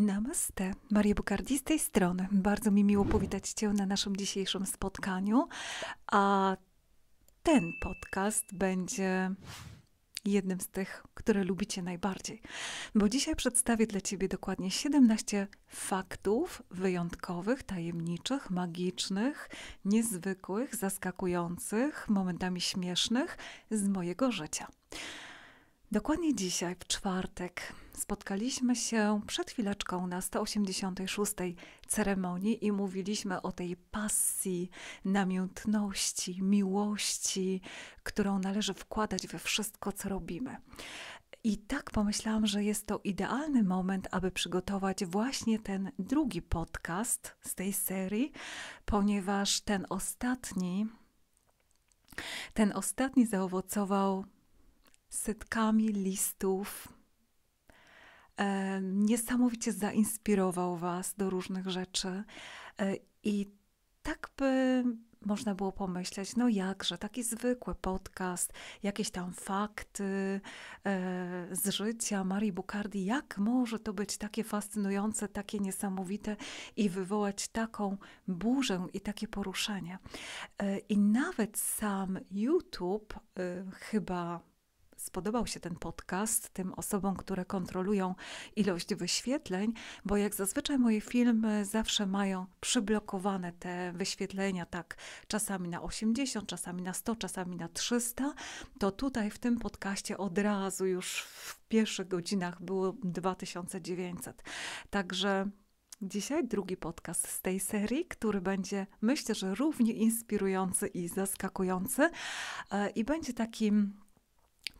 Namaste, Maria Bukardi z tej strony. Bardzo mi miło powitać Cię na naszym dzisiejszym spotkaniu. A ten podcast będzie jednym z tych, które lubicie najbardziej, bo dzisiaj przedstawię dla Ciebie dokładnie 17 faktów wyjątkowych, tajemniczych, magicznych, niezwykłych, zaskakujących, momentami śmiesznych z mojego życia. Dokładnie dzisiaj, w czwartek, spotkaliśmy się przed chwileczką na 186. ceremonii i mówiliśmy o tej pasji, namiętności, miłości, którą należy wkładać we wszystko, co robimy. I tak pomyślałam, że jest to idealny moment, aby przygotować właśnie ten drugi podcast z tej serii, ponieważ ten ostatni, ten ostatni zaowocował setkami listów. E, niesamowicie zainspirował Was do różnych rzeczy e, i tak by można było pomyśleć, no jakże, taki zwykły podcast, jakieś tam fakty e, z życia Marii Bukardi, jak może to być takie fascynujące, takie niesamowite i wywołać taką burzę i takie poruszenie. E, I nawet sam YouTube e, chyba spodobał się ten podcast tym osobom, które kontrolują ilość wyświetleń, bo jak zazwyczaj moje filmy zawsze mają przyblokowane te wyświetlenia, tak czasami na 80, czasami na 100, czasami na 300, to tutaj w tym podcaście od razu już w pierwszych godzinach było 2900. Także Dzisiaj drugi podcast z tej serii, który będzie myślę, że równie inspirujący i zaskakujący e, i będzie takim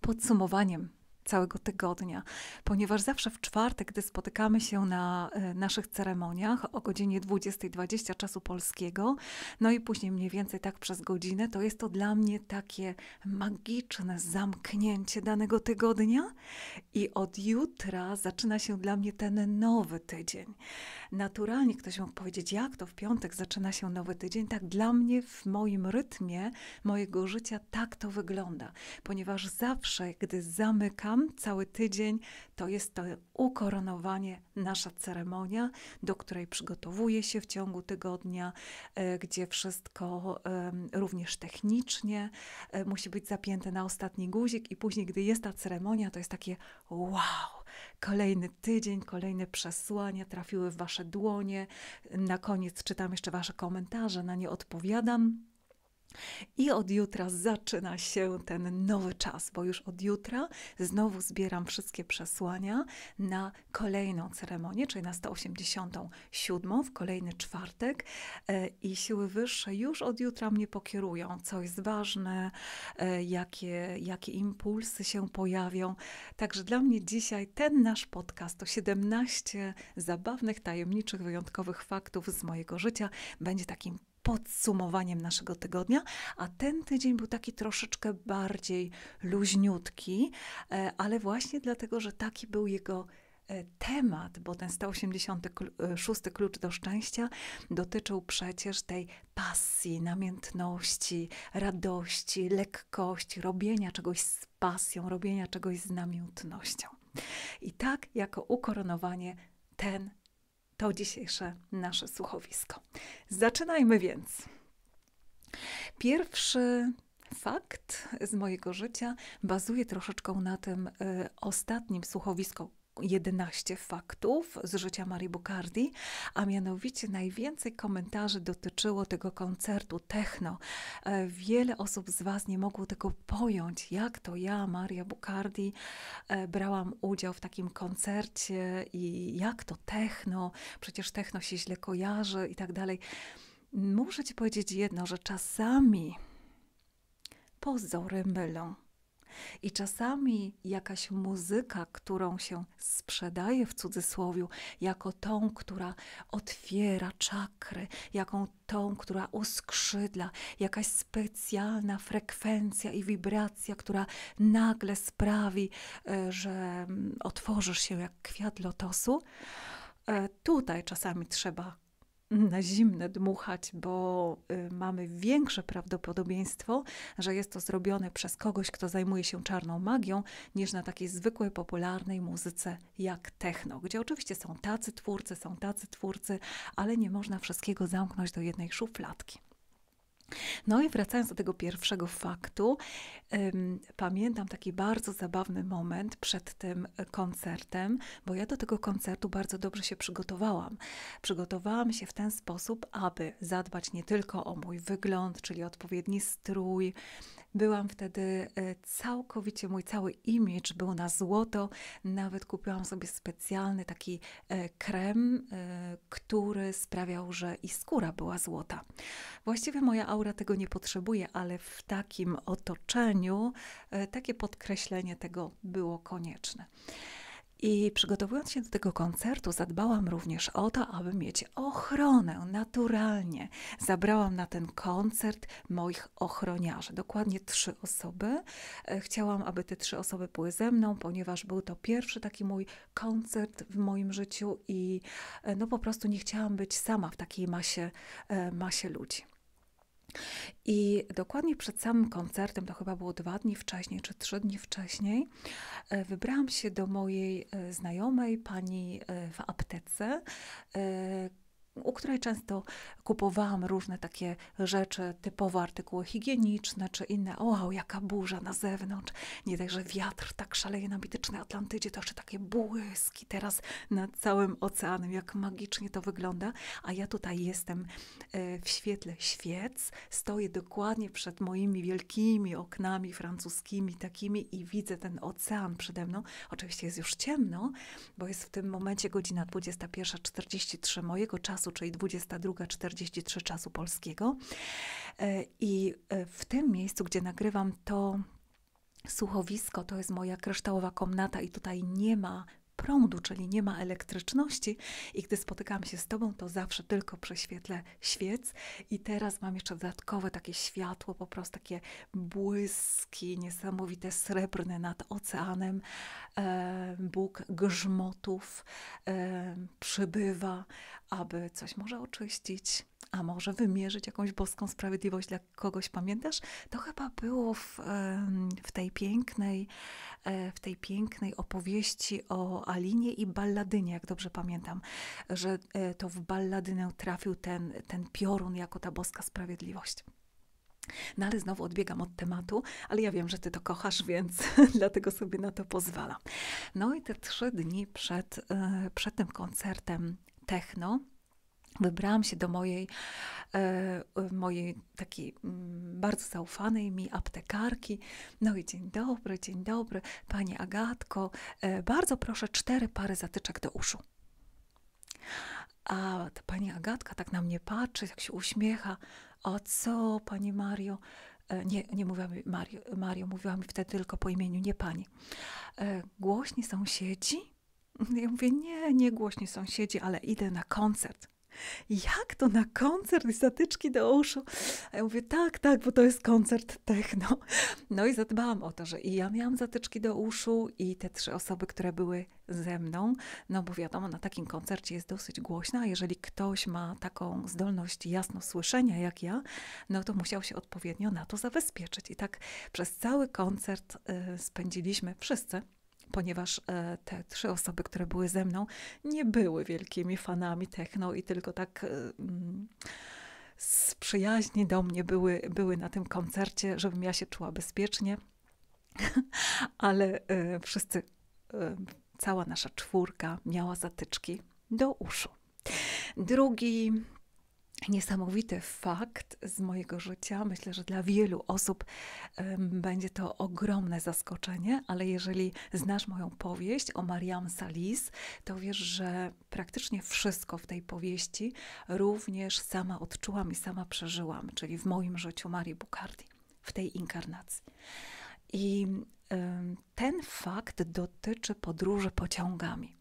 podsumowaniem całego tygodnia, ponieważ zawsze w czwartek, gdy spotykamy się na e, naszych ceremoniach o godzinie 20.20 czasu polskiego, no i później mniej więcej tak przez godzinę, to jest to dla mnie takie magiczne zamknięcie danego tygodnia i od jutra zaczyna się dla mnie ten nowy tydzień. Naturalnie ktoś mógł powiedzieć, jak to w piątek zaczyna się nowy tydzień, tak dla mnie w moim rytmie mojego życia tak to wygląda, ponieważ zawsze, gdy zamykam tam cały tydzień. To jest to ukoronowanie, nasza ceremonia, do której przygotowuję się w ciągu tygodnia, e, gdzie wszystko również technicznie e, musi być zapięte na ostatni guzik, i później, gdy jest ta ceremonia, to jest takie wow! Kolejny tydzień, kolejne przesłania trafiły w Wasze dłonie. Na koniec czytam jeszcze Wasze komentarze, na nie odpowiadam. I od jutra zaczyna się ten nowy czas, bo już od jutra znowu zbieram wszystkie przesłania na kolejną ceremonię, czyli na 187 w kolejny czwartek. E, I siły wyższe już od jutra mnie pokierują, co jest ważne, e, jakie, jakie impulsy się pojawią. Także dla mnie dzisiaj ten nasz podcast to 17 zabawnych, tajemniczych, wyjątkowych faktów z mojego życia. Będzie takim podsumowaniem naszego tygodnia, a ten tydzień był taki troszeczkę bardziej luźniutki, e, ale właśnie dlatego, że taki był jego e, temat, bo ten 186 e, klucz do szczęścia dotyczył przecież tej pasji, namiętności, radości, lekkości, robienia czegoś z pasją, robienia czegoś z namiętnością. I tak jako ukoronowanie ten to dzisiejsze nasze słuchowisko. Zaczynajmy więc. Pierwszy fakt z mojego życia bazuje troszeczkę na tym y, ostatnim słuchowisku, 11 faktów z życia Marii Bukardi, a mianowicie najwięcej komentarzy dotyczyło tego koncertu techno. E, wiele osób z Was nie mogło tego pojąć, jak to ja, Maria Bukardi e, brałam udział w takim koncercie i jak to techno, przecież techno się źle kojarzy i tak dalej. Muszę Ci powiedzieć jedno, że czasami pozory mylą. I czasami jakaś muzyka, którą się sprzedaje w cudzysłowie, jako tą, która otwiera czakry, jaką tą, która uskrzydla, jakaś specjalna frekwencja i wibracja, która nagle sprawi, e, że mm, otworzysz się jak kwiat lotosu. E, tutaj czasami trzeba na zimne dmuchać, bo y, mamy większe prawdopodobieństwo, że jest to zrobione przez kogoś, kto zajmuje się czarną magią, niż na takiej zwykłej, popularnej muzyce jak techno, gdzie oczywiście są tacy twórcy, są tacy twórcy, ale nie można wszystkiego zamknąć do jednej szufladki. No i wracając do tego pierwszego faktu, ym, pamiętam taki bardzo zabawny moment przed tym koncertem, bo ja do tego koncertu bardzo dobrze się przygotowałam. Przygotowałam się w ten sposób, aby zadbać nie tylko o mój wygląd, czyli odpowiedni strój. Byłam wtedy e, całkowicie, mój cały image był na złoto. Nawet kupiłam sobie specjalny taki e, krem, e, który sprawiał, że i skóra była złota. Właściwie moja aura aura tego nie potrzebuje, ale w takim otoczeniu e, takie podkreślenie tego było konieczne. I przygotowując się do tego koncertu, zadbałam również o to, aby mieć ochronę naturalnie. Zabrałam na ten koncert moich ochroniarzy, dokładnie trzy osoby. E, chciałam, aby te trzy osoby były ze mną, ponieważ był to pierwszy taki mój koncert w moim życiu i e, no po prostu nie chciałam być sama w takiej masie, masie ludzi. I dokładnie przed samym koncertem, to chyba było dwa dni wcześniej czy trzy dni wcześniej, e, wybrałam się do mojej e, znajomej pani e, w aptece, u której często kupowałam różne takie rzeczy, typowo artykuły higieniczne czy inne. O, wow, jaka burza na zewnątrz. Nie tak, że wiatr tak szaleje na mitycznej Atlantydzie, to jeszcze takie błyski teraz nad całym oceanem, jak magicznie to wygląda. A ja tutaj jestem e, w świetle świec, stoję dokładnie przed moimi wielkimi oknami francuskimi, takimi i widzę ten ocean przede mną. Oczywiście jest już ciemno, bo jest w tym momencie godzina 21.43 mojego czasu czasu, czyli 22.43 czasu polskiego. E, I e, w tym miejscu, gdzie nagrywam to słuchowisko, to jest moja kryształowa komnata i tutaj nie ma prądu, czyli nie ma elektryczności i gdy spotykam się z Tobą, to zawsze tylko przy świec i teraz mam jeszcze dodatkowe takie światło, po prostu takie błyski niesamowite, srebrne nad oceanem. E, Bóg grzmotów e, przybywa, aby coś może oczyścić, a może wymierzyć jakąś boską sprawiedliwość dla kogoś, pamiętasz? To chyba było w, w, tej, pięknej, e, w tej pięknej opowieści o Alinie i Balladynie, jak dobrze pamiętam, że e, to w Balladynę trafił ten, ten piorun jako ta boska sprawiedliwość. No ale znowu odbiegam od tematu, ale ja wiem, że ty to kochasz, więc dlatego sobie na to pozwalam. No i te trzy dni przed, e, przed tym koncertem techno, wybrałam się do mojej, e, e, mojej takiej mm, bardzo zaufanej mi aptekarki. No i dzień dobry, dzień dobry, pani Agatko, e, bardzo proszę cztery pary zatyczek do uszu. A ta pani Agatka tak na mnie patrzy, jak się uśmiecha. O co, pani Mario? Nie, nie mówiła mi Mario, Mario, mówiła mi wtedy tylko po imieniu, nie pani. Głośni sąsiedzi Ja mówię, nie, nie głośni sąsiedzi, ale idę na koncert. Jak to na koncert i zatyczki do uszu? A ja mówię, tak, tak, bo to jest koncert techno. No i zadbałam o to, że i ja miałam zatyczki do uszu i te trzy osoby, które były ze mną, no bo wiadomo, na takim koncercie jest dosyć głośna, a jeżeli ktoś ma taką zdolność jasno słyszenia jak ja, no to musiał się odpowiednio na to zabezpieczyć. I tak przez cały koncert y, spędziliśmy wszyscy ponieważ e, te trzy osoby, które były ze mną, nie były wielkimi fanami techno i tylko tak e, mm, z przyjaźni do mnie były, były na tym koncercie, żebym ja się czuła bezpiecznie, ale e, wszyscy, cała nasza czwórka miała zatyczki do uszu. Drugi niesamowity fakt z mojego życia. Myślę, że dla wielu osób będzie to ogromne zaskoczenie, ale jeżeli znasz moją powieść o Mariam Salis, to wiesz, że praktycznie wszystko w tej powieści również sama odczułam i sama przeżyłam, czyli w moim życiu Marii Bukardi, w tej inkarnacji. I ten fakt dotyczy podróży pociągami.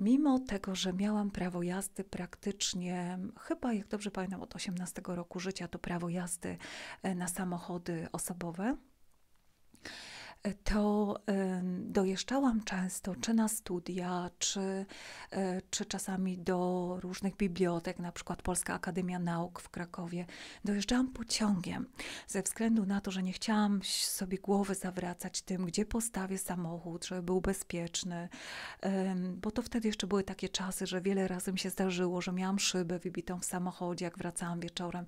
Mimo tego, że miałam prawo jazdy praktycznie, chyba jak dobrze pamiętam, od 18 roku życia to prawo jazdy e, na samochody osobowe to dojeżdżałam często, czy na studia, czy, e, czy czasami do różnych bibliotek, na przykład Polska Akademia Nauk w Krakowie. Dojeżdżałam pociągiem ze względu na to, że nie chciałam sobie głowy zawracać tym, gdzie postawię samochód, żeby był bezpieczny, bo to wtedy jeszcze były takie czasy, że wiele razy mi się zdarzyło, że miałam szybę wybitą w samochodzie, jak wracałam wieczorem.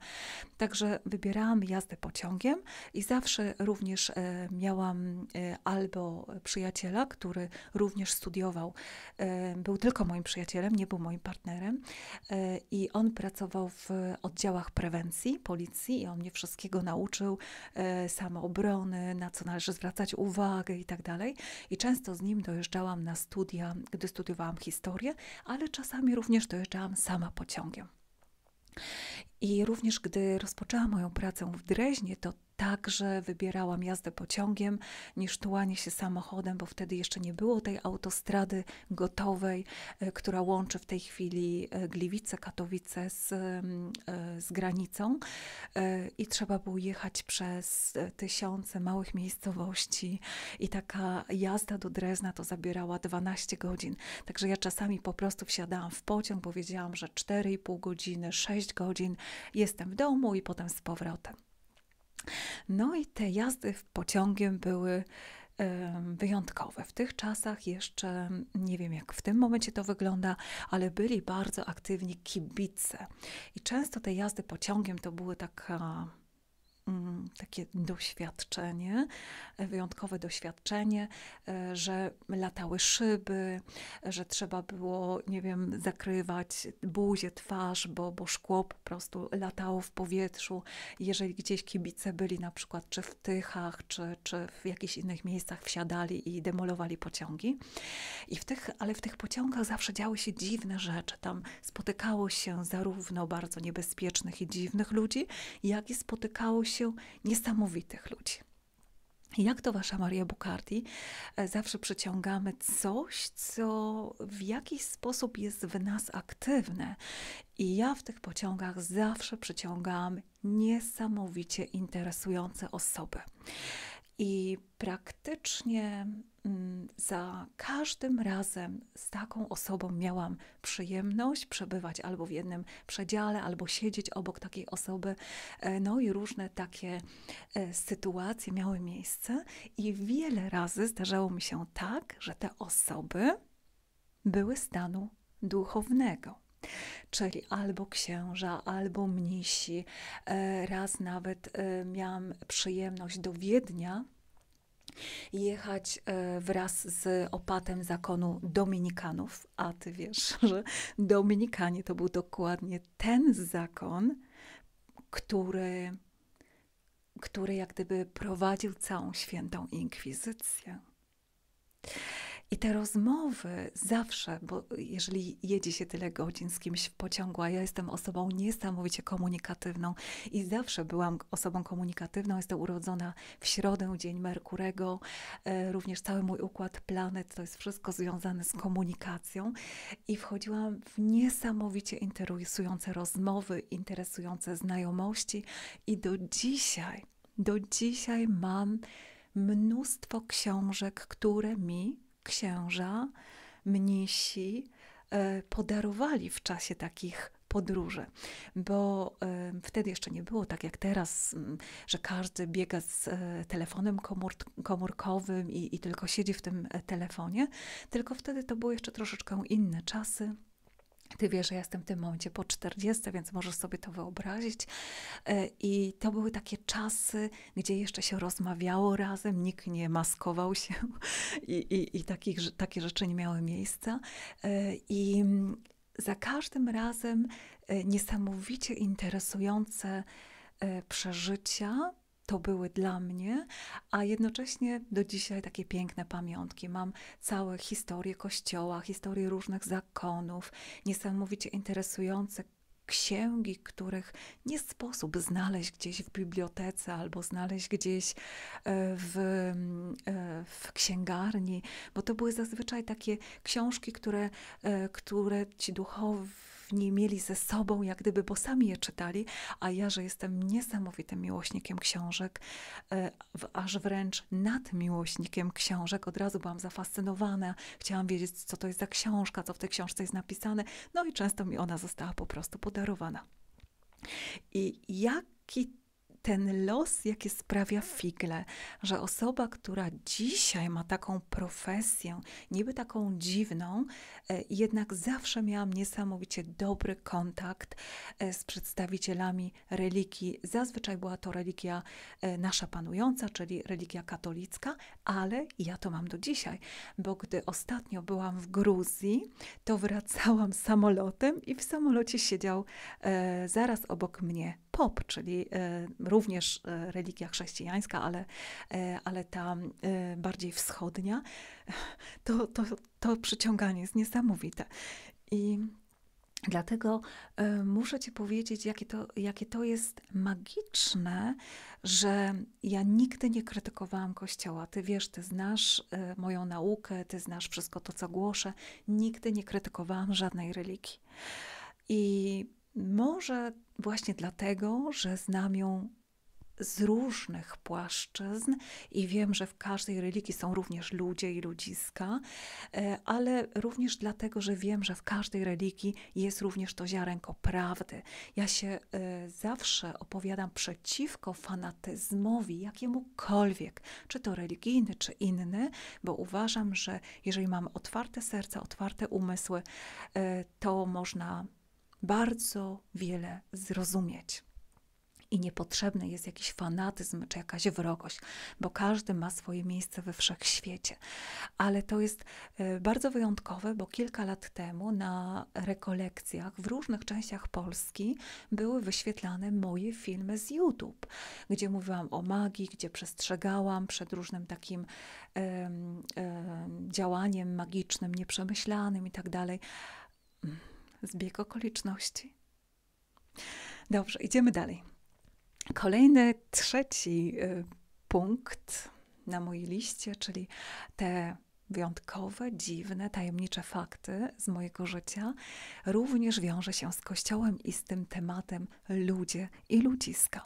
Także wybierałam jazdę pociągiem i zawsze również e, miałam E, albo przyjaciela, który również studiował. E, był tylko moim przyjacielem, nie był moim partnerem e, i on pracował w oddziałach prewencji policji i on mnie wszystkiego nauczył, samoobrony, na co należy zwracać uwagę i tak dalej. I często z nim dojeżdżałam na studia, gdy studiowałam historię, ale czasami również dojeżdżałam sama pociągiem. I również gdy rozpoczęłam moją pracę w Dreźnie, to także wybierałam jazdę pociągiem niż tułanie się samochodem, bo wtedy jeszcze nie było tej autostrady gotowej, e, która łączy w tej chwili e, Gliwice, Katowice z, e, z granicą i trzeba było jechać przez tysiące małych miejscowości i taka jazda do Drezna to zabierała 12 godzin. Także ja czasami po prostu wsiadałam w pociąg, powiedziałam, że 4,5 godziny, 6 godzin jestem w domu i potem z powrotem. No i te jazdy w pociągiem były wyjątkowe. W tych czasach jeszcze nie wiem, jak w tym momencie to wygląda, ale byli bardzo aktywni kibice. I często te jazdy pociągiem to były taka Mm, takie doświadczenie, e, wyjątkowe doświadczenie, e, że latały szyby, że trzeba było, nie wiem, zakrywać buzię, twarz, bo, bo szkło po prostu latało w powietrzu. Jeżeli gdzieś kibice byli na przykład czy w Tychach, czy, czy w jakichś innych miejscach wsiadali i demolowali pociągi. I w tych, ale w tych pociągach zawsze działy się dziwne rzeczy. Tam spotykało się zarówno bardzo niebezpiecznych i dziwnych ludzi, jak i spotykało się się niesamowitych ludzi. Jak to wasza Maria Bukardi, e, zawsze przyciągamy coś, co w jakiś sposób jest w nas aktywne. I ja w tych pociągach zawsze przyciągam niesamowicie interesujące osoby. I praktycznie Mm, za każdym razem z taką osobą miałam przyjemność przebywać albo w jednym przedziale, albo siedzieć obok takiej osoby. E, no i różne takie e, sytuacje miały miejsce, i wiele razy zdarzało mi się tak, że te osoby były stanu duchownego czyli albo księża, albo mnisi. E, raz nawet miałam przyjemność do Wiednia jechać e, wraz z opatem zakonu dominikanów, a ty wiesz, że dominikanie to był dokładnie ten zakon, który, który jak gdyby prowadził całą świętą inkwizycję. I te rozmowy zawsze, bo jeżeli jedzie się tyle godzin z kimś w pociągu, a ja jestem osobą niesamowicie komunikatywną i zawsze byłam osobą komunikatywną, jestem urodzona w środę, dzień Merkurego, e, również cały mój układ planet, to jest wszystko związane z komunikacją i wchodziłam w niesamowicie interesujące rozmowy, interesujące znajomości i do dzisiaj, do dzisiaj mam mnóstwo książek, które mi księża, mnisi e, podarowali w czasie takich podróży, bo e, wtedy jeszcze nie było tak jak teraz, że każdy biega z e, telefonem komór, komórkowym i, i tylko siedzi w tym telefonie, tylko wtedy to były jeszcze troszeczkę inne czasy. Ty wiesz, że ja jestem w tym momencie po 40, więc możesz sobie to wyobrazić. E, I to były takie czasy, gdzie jeszcze się rozmawiało razem, nikt nie maskował się i, i, i takich, takie rzeczy nie miały miejsca. E, I za każdym razem e, niesamowicie interesujące przeżycia to były dla mnie, a jednocześnie do dzisiaj takie piękne pamiątki. Mam całe historie kościoła, historie różnych zakonów, niesamowicie interesujące księgi, których nie sposób znaleźć gdzieś w bibliotece albo znaleźć gdzieś e, w, e, w księgarni, bo to były zazwyczaj takie książki, które, e, które ci duchowi nie mieli ze sobą, jak gdyby, bo sami je czytali, a ja, że jestem niesamowitym miłośnikiem książek, e, aż wręcz nadmiłośnikiem książek. Od razu byłam zafascynowana, chciałam wiedzieć, co to jest za książka, co w tej książce jest napisane, no i często mi ona została po prostu podarowana. I jaki ten los, jaki sprawia figle, że osoba, która dzisiaj ma taką profesję, niby taką dziwną, e, jednak zawsze miałam niesamowicie dobry kontakt e, z przedstawicielami religii. Zazwyczaj była to religia e, nasza panująca, czyli religia katolicka, ale ja to mam do dzisiaj, bo gdy ostatnio byłam w Gruzji, to wracałam samolotem i w samolocie siedział zaraz obok mnie pop, czyli e, również e, religia chrześcijańska, ale, e, ale ta bardziej wschodnia, to, to, to przyciąganie jest niesamowite. I Dlatego muszę Ci powiedzieć, jakie to, jakie to jest magiczne, że ja nigdy nie krytykowałam Kościoła. Ty wiesz, Ty znasz moją naukę, Ty znasz wszystko to, co głoszę. Nigdy nie krytykowałam żadnej religii. I może właśnie dlatego, że znam ją z różnych płaszczyzn i wiem, że w każdej religii są również ludzie i ludziska, e, ale również dlatego, że wiem, że w każdej religii jest również to ziarenko prawdy. Ja się e, zawsze opowiadam przeciwko fanatyzmowi jakiemukolwiek, czy to religijny, czy inny, bo uważam, że jeżeli mamy otwarte serca, otwarte umysły, e, to można bardzo wiele zrozumieć. I niepotrzebny jest jakiś fanatyzm czy jakaś wrogość, bo każdy ma swoje miejsce we wszechświecie. Ale to jest e, bardzo wyjątkowe, bo kilka lat temu na rekolekcjach w różnych częściach Polski były wyświetlane moje filmy z YouTube, gdzie mówiłam o magii, gdzie przestrzegałam przed różnym takim um, um, działaniem magicznym, nieprzemyślanym i tak dalej zbieg okoliczności. Dobrze, idziemy dalej. Kolejny, trzeci y, punkt na mojej liście, czyli te wyjątkowe, dziwne, tajemnicze fakty z mojego życia również wiąże się z Kościołem i z tym tematem ludzie i ludziska.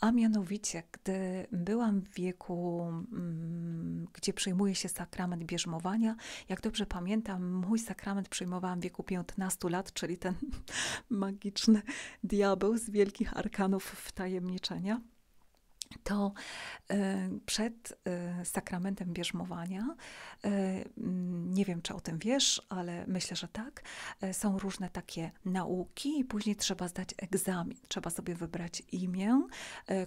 A mianowicie, gdy byłam w wieku, mm, gdzie przyjmuje się sakrament bierzmowania, jak dobrze pamiętam, mój sakrament przyjmowałam w wieku 15 lat, czyli ten magiczny diabeł z wielkich arkanów wtajemniczenia to e, przed e, sakramentem bierzmowania, e, nie wiem czy o tym wiesz, ale myślę, że tak, są różne takie nauki i później trzeba zdać egzamin. Trzeba sobie wybrać imię,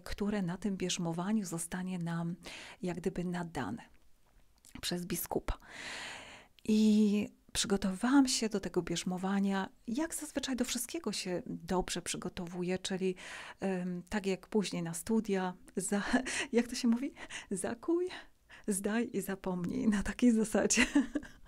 które na tym bierzmowaniu zostanie nam jak gdyby nadane przez biskupa. I przygotowałam się do tego bierzmowania, jak zazwyczaj do wszystkiego się dobrze przygotowuję, czyli um, tak jak później na studia, za, jak to się mówi? Zakuj, zdaj i zapomnij, na takiej zasadzie.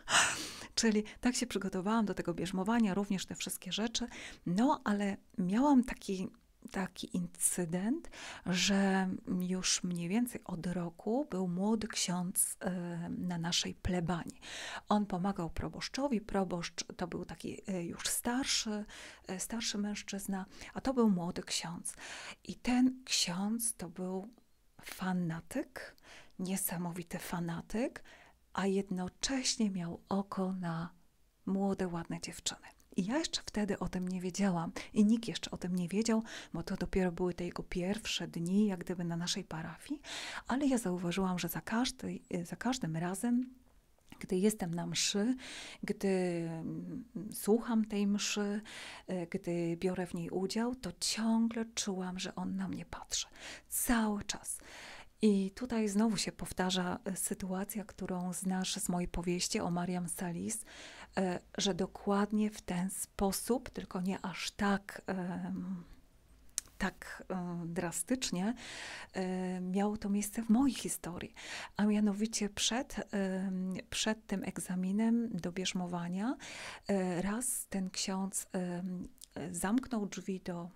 Czyli tak się przygotowałam do tego bierzmowania, również te wszystkie rzeczy. No, ale miałam taki taki incydent, że już mniej więcej od roku był młody ksiądz y, na naszej plebanii. On pomagał proboszczowi. Proboszcz to był taki y, już starszy, y, starszy mężczyzna, a to był młody ksiądz. I ten ksiądz to był fanatyk, niesamowity fanatyk, a jednocześnie miał oko na młode, ładne dziewczyny. I ja jeszcze wtedy o tym nie wiedziałam i nikt jeszcze o tym nie wiedział, bo to dopiero były te jego pierwsze dni, jak gdyby na naszej parafii, ale ja zauważyłam, że za, każdy, za każdym razem gdy jestem na mszy, gdy mm, słucham tej mszy, e, gdy biorę w niej udział, to ciągle czułam, że on na mnie patrzy. Cały czas. I tutaj znowu się powtarza e, sytuacja, którą znasz z mojej powieści o Mariam Salis, E, że dokładnie w ten sposób, tylko nie aż tak, tak e, drastycznie, e, miało to miejsce w mojej historii. A mianowicie przed, przed tym egzaminem do bierzmowania raz ten ksiądz zamknął drzwi do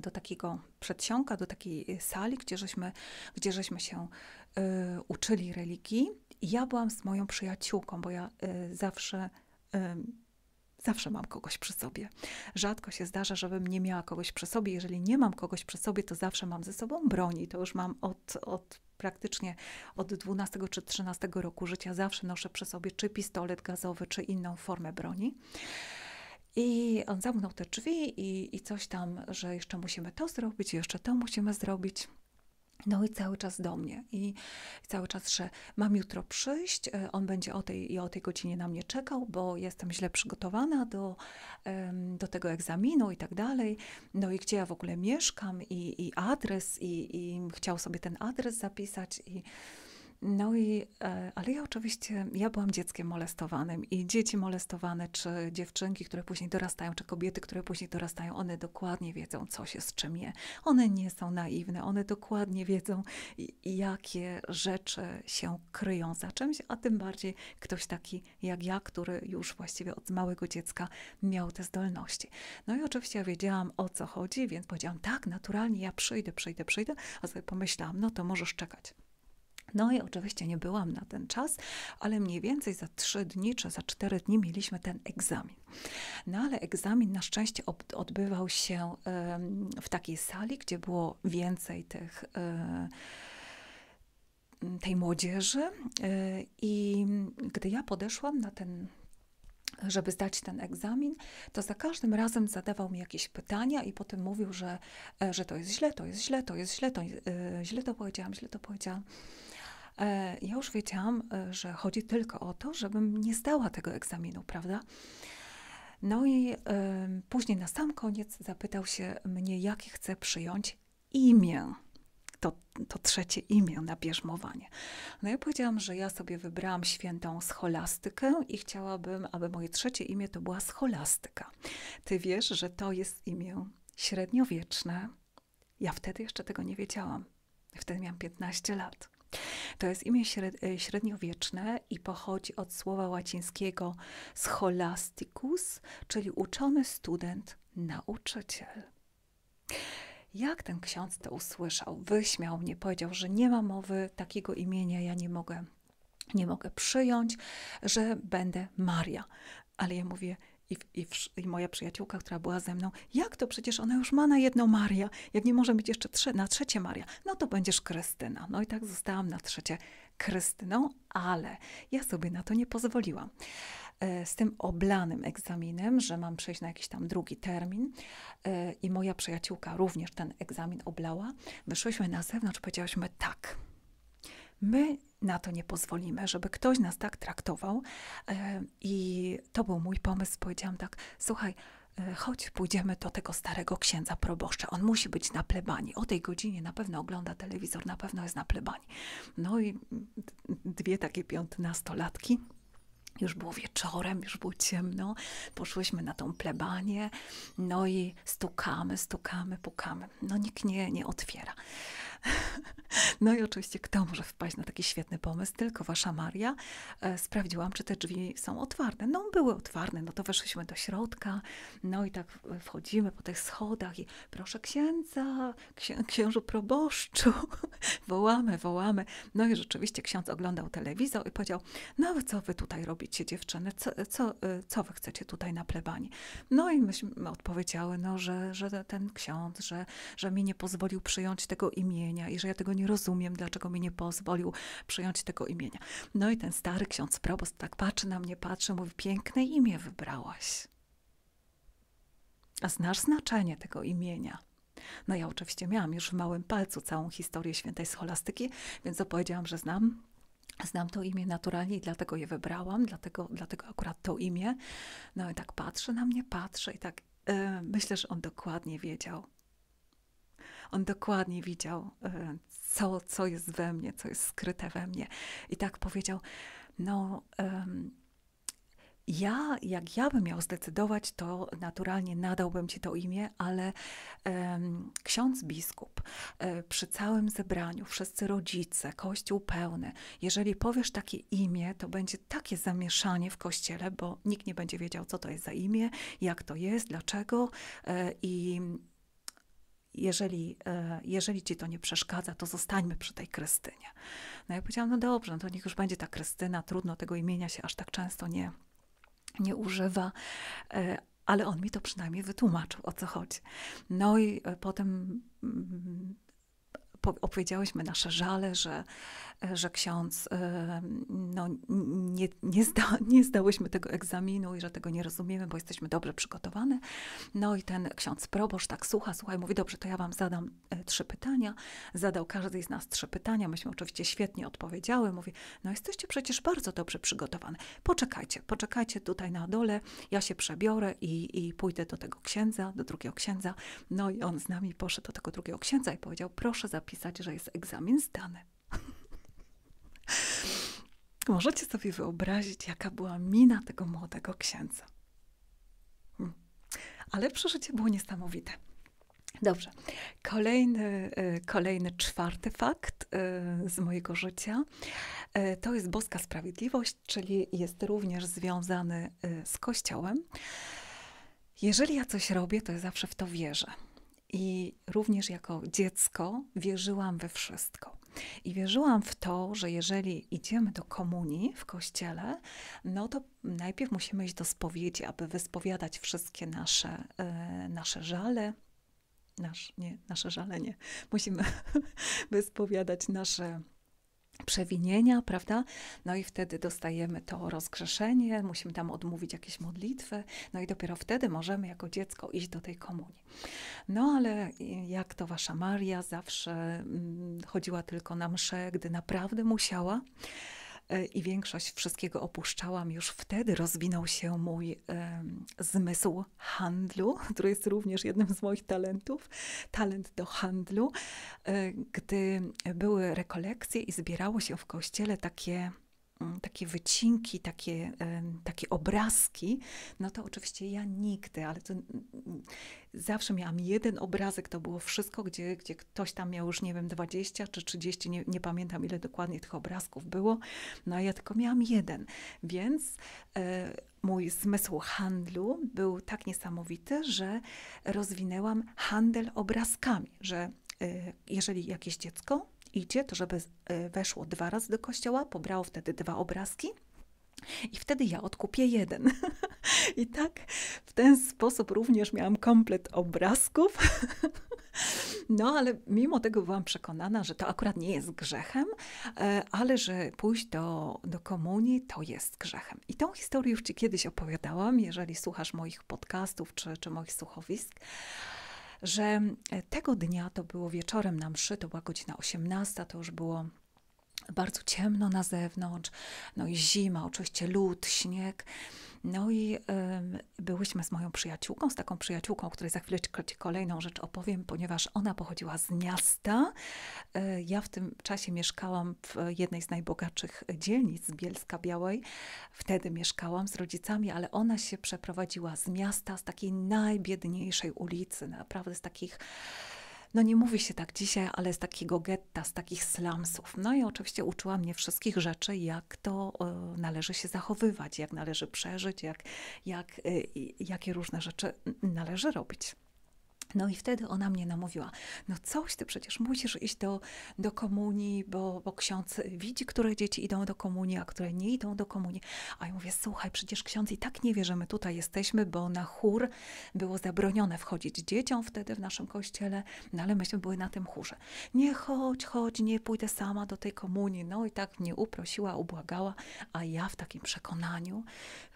do takiego przedsionka, do takiej sali, gdzie żeśmy, gdzie żeśmy się y, uczyli religii ja byłam z moją przyjaciółką, bo ja y, zawsze. Y, zawsze mam kogoś przy sobie. Rzadko się zdarza, żebym nie miała kogoś przy sobie. Jeżeli nie mam kogoś przy sobie, to zawsze mam ze sobą broni. To już mam od, od praktycznie od 12 czy 13 roku życia. Zawsze noszę przy sobie czy pistolet gazowy, czy inną formę broni. I on zamknął te drzwi i, i coś tam, że jeszcze musimy to zrobić, jeszcze to musimy zrobić. No i cały czas do mnie i cały czas, że mam jutro przyjść, e, on będzie o tej i o tej godzinie na mnie czekał, bo jestem źle przygotowana do, do tego egzaminu i tak dalej. No i gdzie ja w ogóle mieszkam i, i adres i, i chciał sobie ten adres zapisać i no i, e, ale ja oczywiście, ja byłam dzieckiem molestowanym i dzieci molestowane, czy dziewczynki, które później dorastają, czy kobiety, które później dorastają, one dokładnie wiedzą, co się z czym je. One nie są naiwne, one dokładnie wiedzą, jakie rzeczy się kryją za czymś, a tym bardziej ktoś taki jak ja, który już właściwie od małego dziecka miał te zdolności. No i oczywiście ja wiedziałam, o co chodzi, więc powiedziałam, tak, naturalnie ja przyjdę, przyjdę, przyjdę, a sobie pomyślałam, no to możesz czekać. No i oczywiście nie byłam na ten czas, ale mniej więcej za trzy dni czy za cztery dni mieliśmy ten egzamin. No ale egzamin na szczęście odbywał się w takiej sali, gdzie było więcej tych tej młodzieży e, i gdy ja podeszłam na ten żeby zdać ten egzamin, to za każdym razem zadawał mi jakieś pytania i potem mówił, że, e, że to jest źle, to jest źle, to jest źle, to e, źle to powiedziałam, źle to powiedziałam. E, ja już wiedziałam, e, że chodzi tylko o to, żebym nie zdała tego egzaminu, prawda? No i później na sam koniec zapytał się mnie, jakie chcę przyjąć imię. To, to trzecie imię na bierzmowanie. No ja powiedziałam, że ja sobie wybrałam świętą scholastykę i chciałabym, aby moje trzecie imię to była scholastyka. Ty wiesz, że to jest imię średniowieczne. Ja wtedy jeszcze tego nie wiedziałam. Wtedy miałam 15 lat. To jest imię y, średniowieczne i pochodzi od słowa łacińskiego scholasticus, czyli uczony student, nauczyciel. Jak ten ksiądz to usłyszał? Wyśmiał mnie, powiedział, że nie ma mowy takiego imienia, ja nie mogę, nie mogę przyjąć, że będę Maria. Ale ja mówię, i, i, i, moja przyjaciółka, która była ze mną, jak to przecież ona już ma na jedną Maria, jak nie może być jeszcze trze na trzecie Maria, no to będziesz Krystyna. No i tak zostałam na trzecie Krystyną, ale ja sobie na to nie pozwoliłam. E, z tym oblanym egzaminem, że mam przejść na jakiś tam drugi termin, e, i moja przyjaciółka również ten egzamin oblała, wyszłyśmy na zewnątrz, powiedziałyśmy tak My na to nie pozwolimy, żeby ktoś nas tak traktował. E, I to był mój pomysł. Powiedziałam tak, słuchaj, e, chodź, pójdziemy do tego starego księdza proboszcza. On musi być na plebanii. O tej godzinie na pewno ogląda telewizor, na pewno jest na plebanii. No i dwie takie piętnastolatki już było wieczorem, już było ciemno, poszłyśmy na tą plebanię, no i stukamy, stukamy, pukamy. No nikt nie, nie otwiera. No i oczywiście kto może wpaść na taki świetny pomysł? Tylko wasza Maria. E, sprawdziłam, czy te drzwi są otwarte. No były otwarte, no to weszliśmy do środka, no i tak wchodzimy po tych schodach i proszę księdza, księ księżu proboszczu, wołamy, wołamy. No i rzeczywiście ksiądz oglądał telewizor i powiedział, no co wy tutaj robicie? robicie dziewczyny? Co, co, y, co wy chcecie tutaj na plebanii? No i myśmy odpowiedziały, no, że, że ten ksiądz, że, że mi nie pozwolił przyjąć tego imienia i że ja tego nie rozumiem, dlaczego mi nie pozwolił przyjąć tego imienia. No i ten stary ksiądz probost, tak patrzy na mnie, patrzy, mówi, piękne imię wybrałaś. A znasz znaczenie tego imienia. No ja oczywiście miałam już w małym palcu całą historię świętej scholastyki, więc opowiedziałam, że znam Znam to imię naturalnie i dlatego je wybrałam, dlatego, dlatego akurat to imię. No i tak patrzy na mnie, patrzy i tak yy, myślę, że on dokładnie wiedział. On dokładnie widział, yy, co, co jest we mnie, co jest skryte we mnie. I tak powiedział, no... Yy, ja, jak ja bym miał zdecydować, to naturalnie nadałbym ci to imię, ale um, ksiądz biskup um, przy całym zebraniu, wszyscy rodzice, kościół pełny, jeżeli powiesz takie imię, to będzie takie zamieszanie w kościele, bo nikt nie będzie wiedział, co to jest za imię, jak to jest, dlaczego um, i jeżeli, e, jeżeli ci to nie przeszkadza, to zostańmy przy tej Krystynie. No ja powiedziałam, no dobrze, no to niech już będzie ta Krystyna, trudno tego imienia się aż tak często nie nie używa, e, ale on mi to przynajmniej wytłumaczył, o co chodzi. No i e, potem mm, opowiedziałyśmy nasze żale, że, że ksiądz, y, no, nie, nie, zda, nie zdałyśmy tego egzaminu i że tego nie rozumiemy, bo jesteśmy dobrze przygotowane. No i ten ksiądz proboszcz tak słucha, słuchaj, mówi, dobrze, to ja wam zadam y, trzy pytania. Zadał każdy z nas trzy pytania, myśmy oczywiście świetnie odpowiedziały. Mówi, no jesteście przecież bardzo dobrze przygotowane. Poczekajcie, poczekajcie tutaj na dole, ja się przebiorę i, i pójdę do tego księdza, do drugiego księdza. No i on z nami poszedł do tego drugiego księdza i powiedział, proszę zapisać napisać, że jest egzamin zdany. Możecie sobie wyobrazić, jaka była mina tego młodego księdza. Hmm. Ale przeżycie było niesamowite. Dobrze. Kolejny, e, kolejny czwarty fakt e, z mojego życia e, to jest boska sprawiedliwość, czyli jest również związany z Kościołem. Jeżeli ja coś robię, to ja zawsze w to wierzę. I również jako dziecko wierzyłam we wszystko. I wierzyłam w to, że jeżeli idziemy do komunii w kościele, no to najpierw musimy iść do spowiedzi, aby wyspowiadać wszystkie nasze, yy, nasze żale, nasz, nie, nasze żalenie. Musimy wyspowiadać nasze przewinienia, prawda? No i wtedy dostajemy to rozgrzeszenie, musimy tam odmówić jakieś modlitwy, no i dopiero wtedy możemy jako dziecko iść do tej komunii. No ale jak to wasza Maria zawsze mm, chodziła tylko na msze, gdy naprawdę musiała. E, i większość wszystkiego opuszczałam, już wtedy rozwinął się mój zmysł handlu, który jest również jednym z moich talentów, talent do handlu, e, gdy były rekolekcje i zbierało się w kościele takie Mm, takie wycinki, takie, takie obrazki, no to oczywiście ja nigdy, ale to zawsze miałam jeden obrazek, to było wszystko, gdzie, gdzie ktoś tam miał już, nie wiem, 20 czy 30, nie, nie pamiętam ile dokładnie tych obrazków było, no a ja tylko miałam jeden, więc e, mój zmysł handlu był tak niesamowity, że rozwinęłam handel obrazkami, że e, jeżeli jakieś dziecko idzie, to żeby e, weszło dwa razy do kościoła, pobrało wtedy dwa obrazki i wtedy ja odkupię jeden. I tak w ten sposób również miałam komplet obrazków. No, ale mimo tego byłam przekonana, że to akurat nie jest grzechem, e, ale że pójść do, do komunii to jest grzechem. I tą historię już Ci kiedyś opowiadałam, jeżeli słuchasz moich podcastów czy, czy moich słuchowisk że e, tego dnia to było wieczorem na mszy, to była godzina 18, to już było bardzo ciemno na zewnątrz, no i zima, oczywiście lód, śnieg. No i y, byłyśmy z moją przyjaciółką, z taką przyjaciółką, o której za chwileczkę Ci kolejną rzecz opowiem, ponieważ ona pochodziła z miasta. E, ja w tym czasie mieszkałam w jednej z najbogatszych dzielnic Bielska Białej. Wtedy mieszkałam z rodzicami, ale ona się przeprowadziła z miasta, z takiej najbiedniejszej ulicy, naprawdę z takich no nie mówi się tak dzisiaj, ale z takiego getta, z takich slumsów. No i oczywiście uczyła mnie wszystkich rzeczy, jak to y, należy się zachowywać, jak należy przeżyć, jak, jak, y, jakie różne rzeczy należy robić. No i wtedy ona mnie namówiła, no coś ty przecież musisz iść do, do komunii, bo, bo ksiądz widzi, które dzieci idą do komunii, a które nie idą do komunii. A ja mówię, słuchaj, przecież ksiądz i tak nie wie, że my tutaj jesteśmy, bo na chór było zabronione wchodzić dzieciom wtedy w naszym kościele, no ale myśmy były na tym chórze. Nie chodź, chodź, nie pójdę sama do tej komunii. No i tak mnie uprosiła, ubłagała, a ja w takim przekonaniu,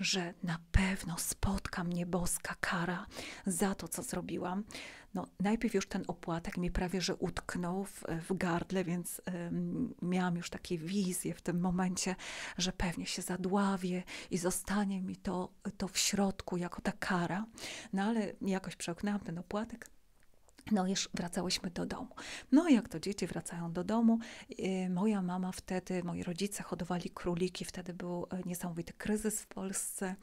że na pewno spotka mnie boska kara za to, co zrobiłam no, najpierw już ten opłatek mi prawie że utknął w, w gardle, więc miałam już takie wizje w tym momencie, że pewnie się zadławię i zostanie mi to, to w środku jako ta kara. No ale jakoś przełknęłam ten opłatek. No, już wracałyśmy do domu. No, jak to dzieci wracają do domu, y, moja mama wtedy, moi rodzice hodowali króliki, wtedy był e, niesamowity kryzys w Polsce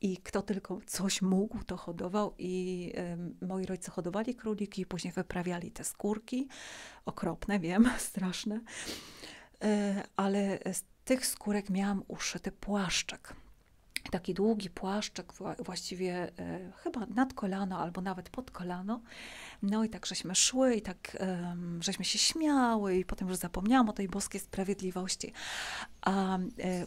i kto tylko coś mógł, to hodował. I moi rodzice hodowali króliki, i później wyprawiali te skórki. Okropne, wiem, straszne, e, ale z tych skórek miałam uszyty płaszczek taki długi płaszczek, właściwie e, chyba nad kolano albo nawet pod kolano. No i tak żeśmy szły i tak e, żeśmy się śmiały i potem już zapomniałam o tej boskiej sprawiedliwości. A e,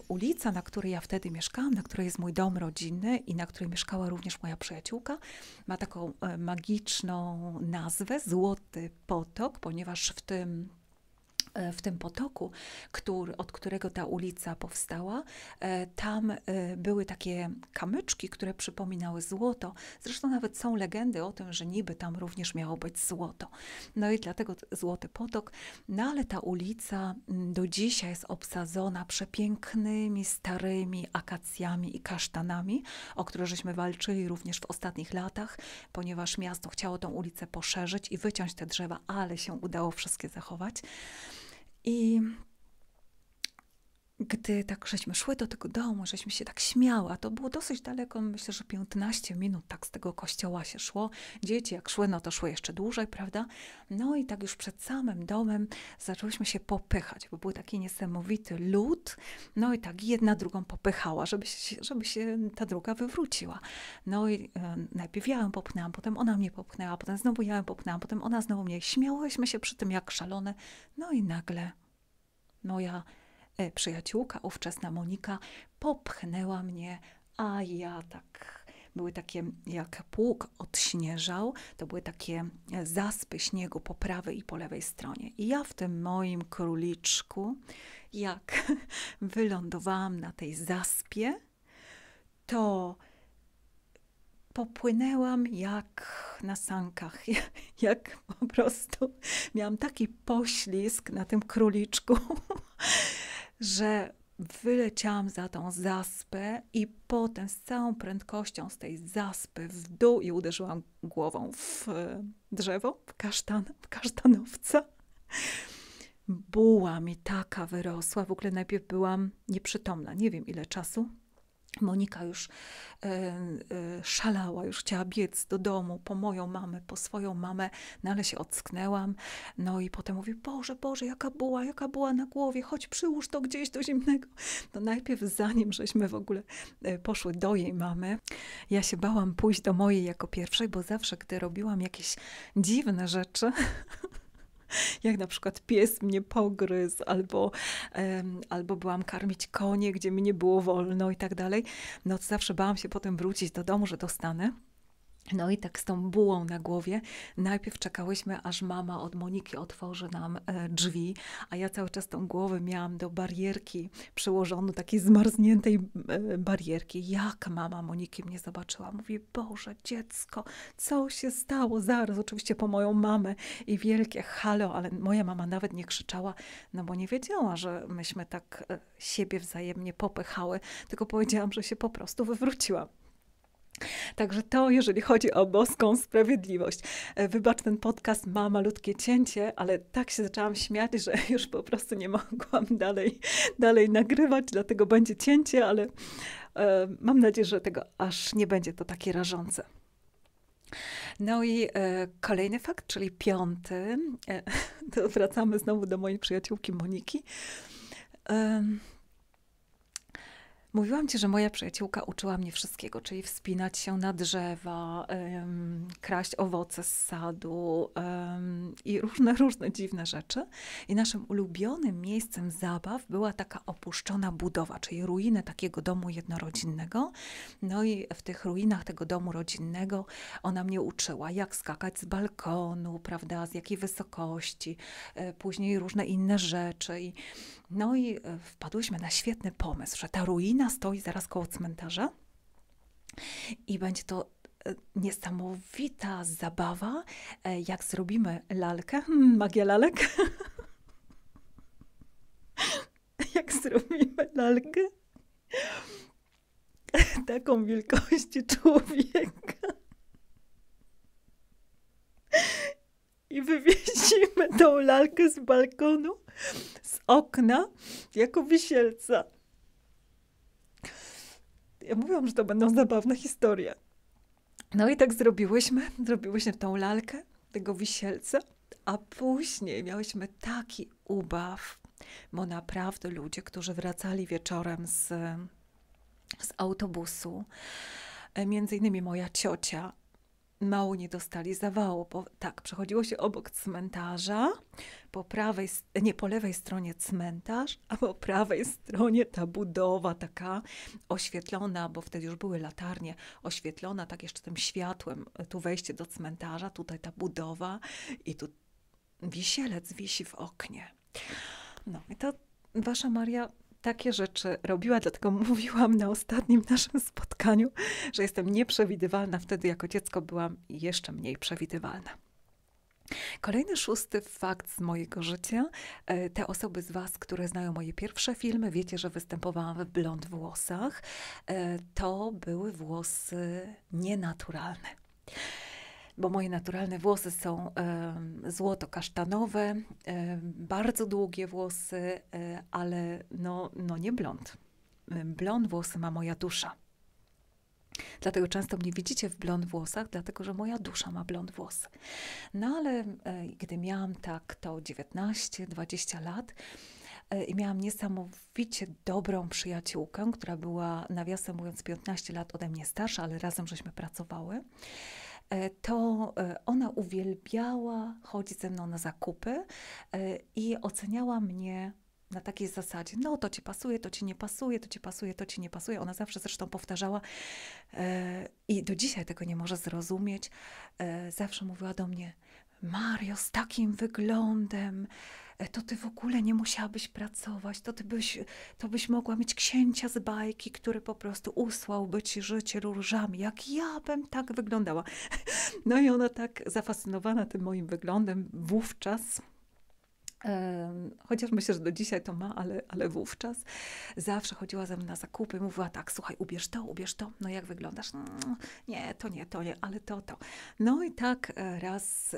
ulica, na której ja wtedy mieszkałam, na której jest mój dom rodzinny i na której mieszkała również moja przyjaciółka, ma taką e, magiczną nazwę Złoty Potok, ponieważ w tym E, w tym potoku, który, od którego ta ulica powstała, e, tam e, były takie kamyczki, które przypominały złoto. Zresztą nawet są legendy o tym, że niby tam również miało być złoto. No i dlatego Złoty Potok. No ale ta ulica do dzisiaj jest obsadzona przepięknymi, starymi akacjami i kasztanami, o które żeśmy walczyli również w ostatnich latach, ponieważ miasto chciało tą ulicę poszerzyć i wyciąć te drzewa, ale się udało wszystkie zachować. Et gdy tak żeśmy szły do tego domu, żeśmy się tak śmiała, to było dosyć daleko, myślę, że 15 minut tak z tego kościoła się szło. Dzieci jak szły, no to szły jeszcze dłużej, prawda? No i tak już przed samym domem zaczęłyśmy się popychać, bo był taki niesamowity lód, no i tak jedna drugą popychała, żeby się, żeby się ta druga wywróciła. No i e, najpierw ja ją popchnęłam, potem ona mnie popchnęła, potem znowu ja ją popchnęłam, potem ona znowu mnie. Śmiałyśmy się przy tym jak szalone, no i nagle moja no E, przyjaciółka, ówczesna Monika, popchnęła mnie, a ja tak. Były takie, jak pług odśnieżał, to były takie e, zaspy śniegu po prawej i po lewej stronie. I ja w tym moim króliczku, jak wylądowałam na tej zaspie, to popłynęłam jak na sankach, jak, jak po prostu miałam taki poślizg na tym króliczku, że wyleciałam za tą zaspę i potem z całą prędkością z tej zaspy w dół i uderzyłam głową w drzewo, w kasztan, w kasztanowca. Buła mi taka wyrosła, w ogóle najpierw byłam nieprzytomna, nie wiem ile czasu, Monika już e, szalała, już chciała biec do domu po moją mamę, po swoją mamę, no ale się ocknęłam. No i potem mówi: Boże, Boże, jaka była, jaka była na głowie, chodź, przyłóż to gdzieś do zimnego. No najpierw, zanim żeśmy w ogóle e, poszły do jej mamy, ja się bałam pójść do mojej jako pierwszej, bo zawsze, gdy robiłam jakieś dziwne rzeczy, jak na przykład pies mnie pogryzł, albo, um, albo byłam karmić konie, gdzie mi nie było wolno i tak dalej, no to zawsze bałam się potem wrócić do domu, że dostanę no i tak z tą bułą na głowie najpierw czekałyśmy, aż mama od Moniki otworzy nam e, drzwi, a ja cały czas tą głowę miałam do barierki przyłożoną, takiej zmarzniętej e, barierki. Jak mama Moniki mnie zobaczyła? Mówi, Boże, dziecko, co się stało? Zaraz, oczywiście po moją mamę i wielkie halo, ale moja mama nawet nie krzyczała, no bo nie wiedziała, że myśmy tak e, siebie wzajemnie popychały, tylko powiedziałam, że się po prostu wywróciłam. Także to, jeżeli chodzi o boską sprawiedliwość. E, wybacz ten podcast, ma malutkie cięcie, ale tak się zaczęłam śmiać, że już po prostu nie mogłam dalej, dalej nagrywać, dlatego będzie cięcie, ale e, mam nadzieję, że tego aż nie będzie to takie rażące. No i e, kolejny fakt, czyli piąty. E, wracamy znowu do mojej przyjaciółki Moniki. E, Mówiłam ci, że moja przyjaciółka uczyła mnie wszystkiego, czyli wspinać się na drzewa, ym, kraść owoce z sadu ym, i różne, różne dziwne rzeczy. I naszym ulubionym miejscem zabaw była taka opuszczona budowa, czyli ruiny takiego domu jednorodzinnego. No i w tych ruinach tego domu rodzinnego ona mnie uczyła, jak skakać z balkonu, prawda, z jakiej wysokości, y, później różne inne rzeczy. I, no i e, wpadłyśmy na świetny pomysł, że ta ruina Marina stoi zaraz koło cmentarza i będzie to e, niesamowita zabawa, e, jak zrobimy lalkę, magia lalek. jak zrobimy lalkę taką wielkości człowieka i wywiesimy tą lalkę z balkonu, z okna, jako wisielca. Ja mówiłam, że to będą zabawne historie. No i tak zrobiłyśmy, zrobiłyśmy tą lalkę tego wisielca, a później miałyśmy taki ubaw, bo naprawdę ludzie, którzy wracali wieczorem z, z autobusu, e, między innymi moja ciocia, mało nie dostali zawału. Bo, tak, przechodziło się obok cmentarza, po prawej, nie po lewej stronie cmentarz, a po prawej stronie ta budowa taka oświetlona, bo wtedy już były latarnie, oświetlona tak jeszcze tym światłem. E, tu wejście do cmentarza, tutaj ta budowa i tu wisielec wisi w oknie. No i to Wasza Maria takie rzeczy robiła, dlatego mówiłam na ostatnim naszym spotkaniu, że jestem nieprzewidywalna. Wtedy jako dziecko byłam jeszcze mniej przewidywalna. Kolejny szósty fakt z mojego życia. E, te osoby z Was, które znają moje pierwsze filmy, wiecie, że występowałam w blond włosach. E, to były włosy nienaturalne bo moje naturalne włosy są złoto-kasztanowe, bardzo długie włosy, e, ale no, no nie blond. Blond włosy ma moja dusza. Dlatego często mnie widzicie w blond włosach, dlatego że moja dusza ma blond włosy. No ale e, gdy miałam tak to 19-20 lat, E, i miałam niesamowicie dobrą przyjaciółkę, która była, nawiasem mówiąc, 15 lat ode mnie starsza, ale razem żeśmy pracowały. E, to e, ona uwielbiała chodzić ze mną na zakupy i oceniała mnie na takiej zasadzie, no to ci pasuje, to ci nie pasuje, to ci pasuje, to ci nie pasuje. Ona zawsze zresztą powtarzała i do dzisiaj tego nie może zrozumieć. zawsze mówiła do mnie, Mario, z takim wyglądem, e, to ty w ogóle nie musiałabyś pracować, to ty byś, to byś mogła mieć księcia z bajki, który po prostu usłałby ci życie różami, jak ja bym tak wyglądała. No i ona tak zafascynowana tym moim wyglądem wówczas chociaż myślę, że do dzisiaj to ma, ale, ale wówczas zawsze chodziła ze mną na zakupy, mówiła tak, słuchaj, ubierz to, ubierz to, no jak wyglądasz? Mm, nie, to nie, to nie, ale to, to. No i tak e, raz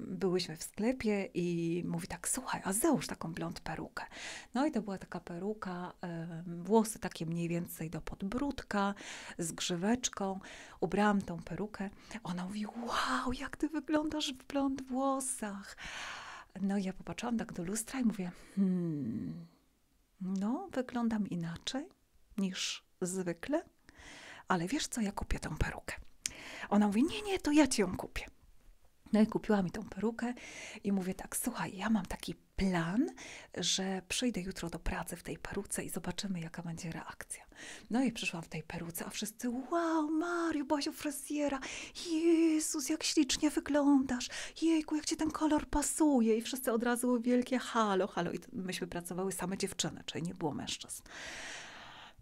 byłyśmy w sklepie i mówi tak, słuchaj, a załóż taką blond perukę. No i to była taka peruka, włosy takie mniej więcej do podbródka, z grzyweczką. Ubrałam tą perukę. Ona mówi, wow, jak ty wyglądasz w blond włosach. No i ja popatrzyłam tak do lustra i mówię, hmm, no wyglądam inaczej niż zwykle, ale wiesz co, ja kupię tą perukę. Ona mówi, nie, nie, to ja ci ją kupię no kupiła mi tą perukę i mówię tak, słuchaj, ja mam taki plan, że przyjdę jutro do pracy w tej peruce i zobaczymy, jaka będzie reakcja. No i przyszłam w tej peruce, a wszyscy, wow, Mario, Basiu fryzjera, Jezus, jak ślicznie wyglądasz, jejku, jak Ci ten kolor pasuje. I wszyscy od razu wielkie halo, halo. I myśmy pracowały same dziewczyny, czyli nie było mężczyzn.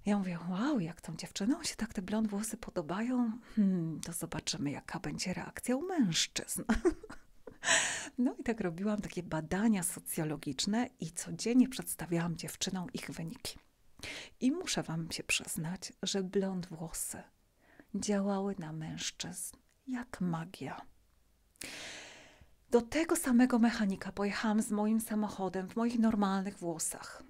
Ja mówię, wow, jak tą dziewczyną się tak te blond włosy podobają, hmm, to zobaczymy, jaka będzie reakcja u mężczyzn. No i tak robiłam takie badania socjologiczne i codziennie przedstawiałam dziewczynom ich wyniki. I muszę Wam się przyznać, że blond włosy działały na mężczyzn jak magia. Do tego samego mechanika pojechałam z moim samochodem w moich normalnych włosach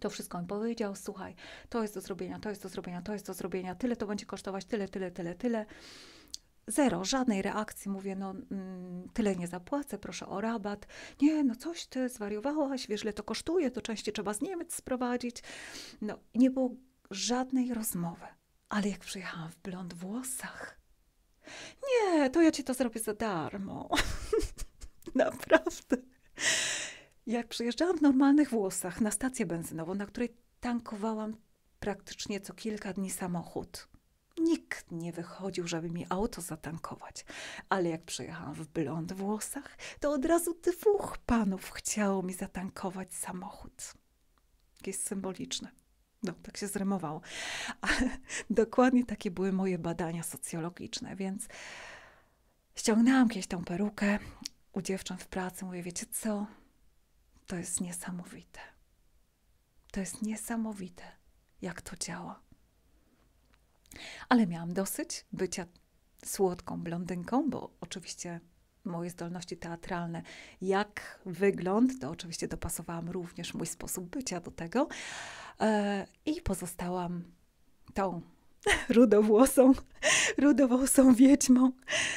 to wszystko mi powiedział, słuchaj, to jest do zrobienia, to jest do zrobienia, to jest do zrobienia, tyle to będzie kosztować, tyle, tyle, tyle, tyle. Zero, żadnej reakcji, mówię, no mm, tyle nie zapłacę, proszę o rabat. Nie, no coś ty zwariowałaś, wiesz, ile to kosztuje, to częściej trzeba z Niemiec sprowadzić. No, nie było żadnej rozmowy. Ale jak przyjechałam w blond włosach, nie, to ja ci to zrobię za darmo. Naprawdę. Jak przyjeżdżałam w normalnych włosach na stację benzynową, na której tankowałam praktycznie co kilka dni samochód, nikt nie wychodził, żeby mi auto zatankować. Ale jak przyjechałam w blond włosach, to od razu dwóch panów chciało mi zatankować samochód. Jest symboliczne. No, tak się zrymowało. Ale dokładnie takie były moje badania socjologiczne, więc ściągnęłam kiedyś tą perukę u dziewcząt w pracy. Mówię, wiecie co? To jest niesamowite. To jest niesamowite, jak to działa. Ale miałam dosyć bycia słodką blondynką, bo oczywiście moje zdolności teatralne, jak wygląd, to oczywiście dopasowałam również mój sposób bycia do tego e, i pozostałam tą rudowłosą, rudowłosą wiedźmą,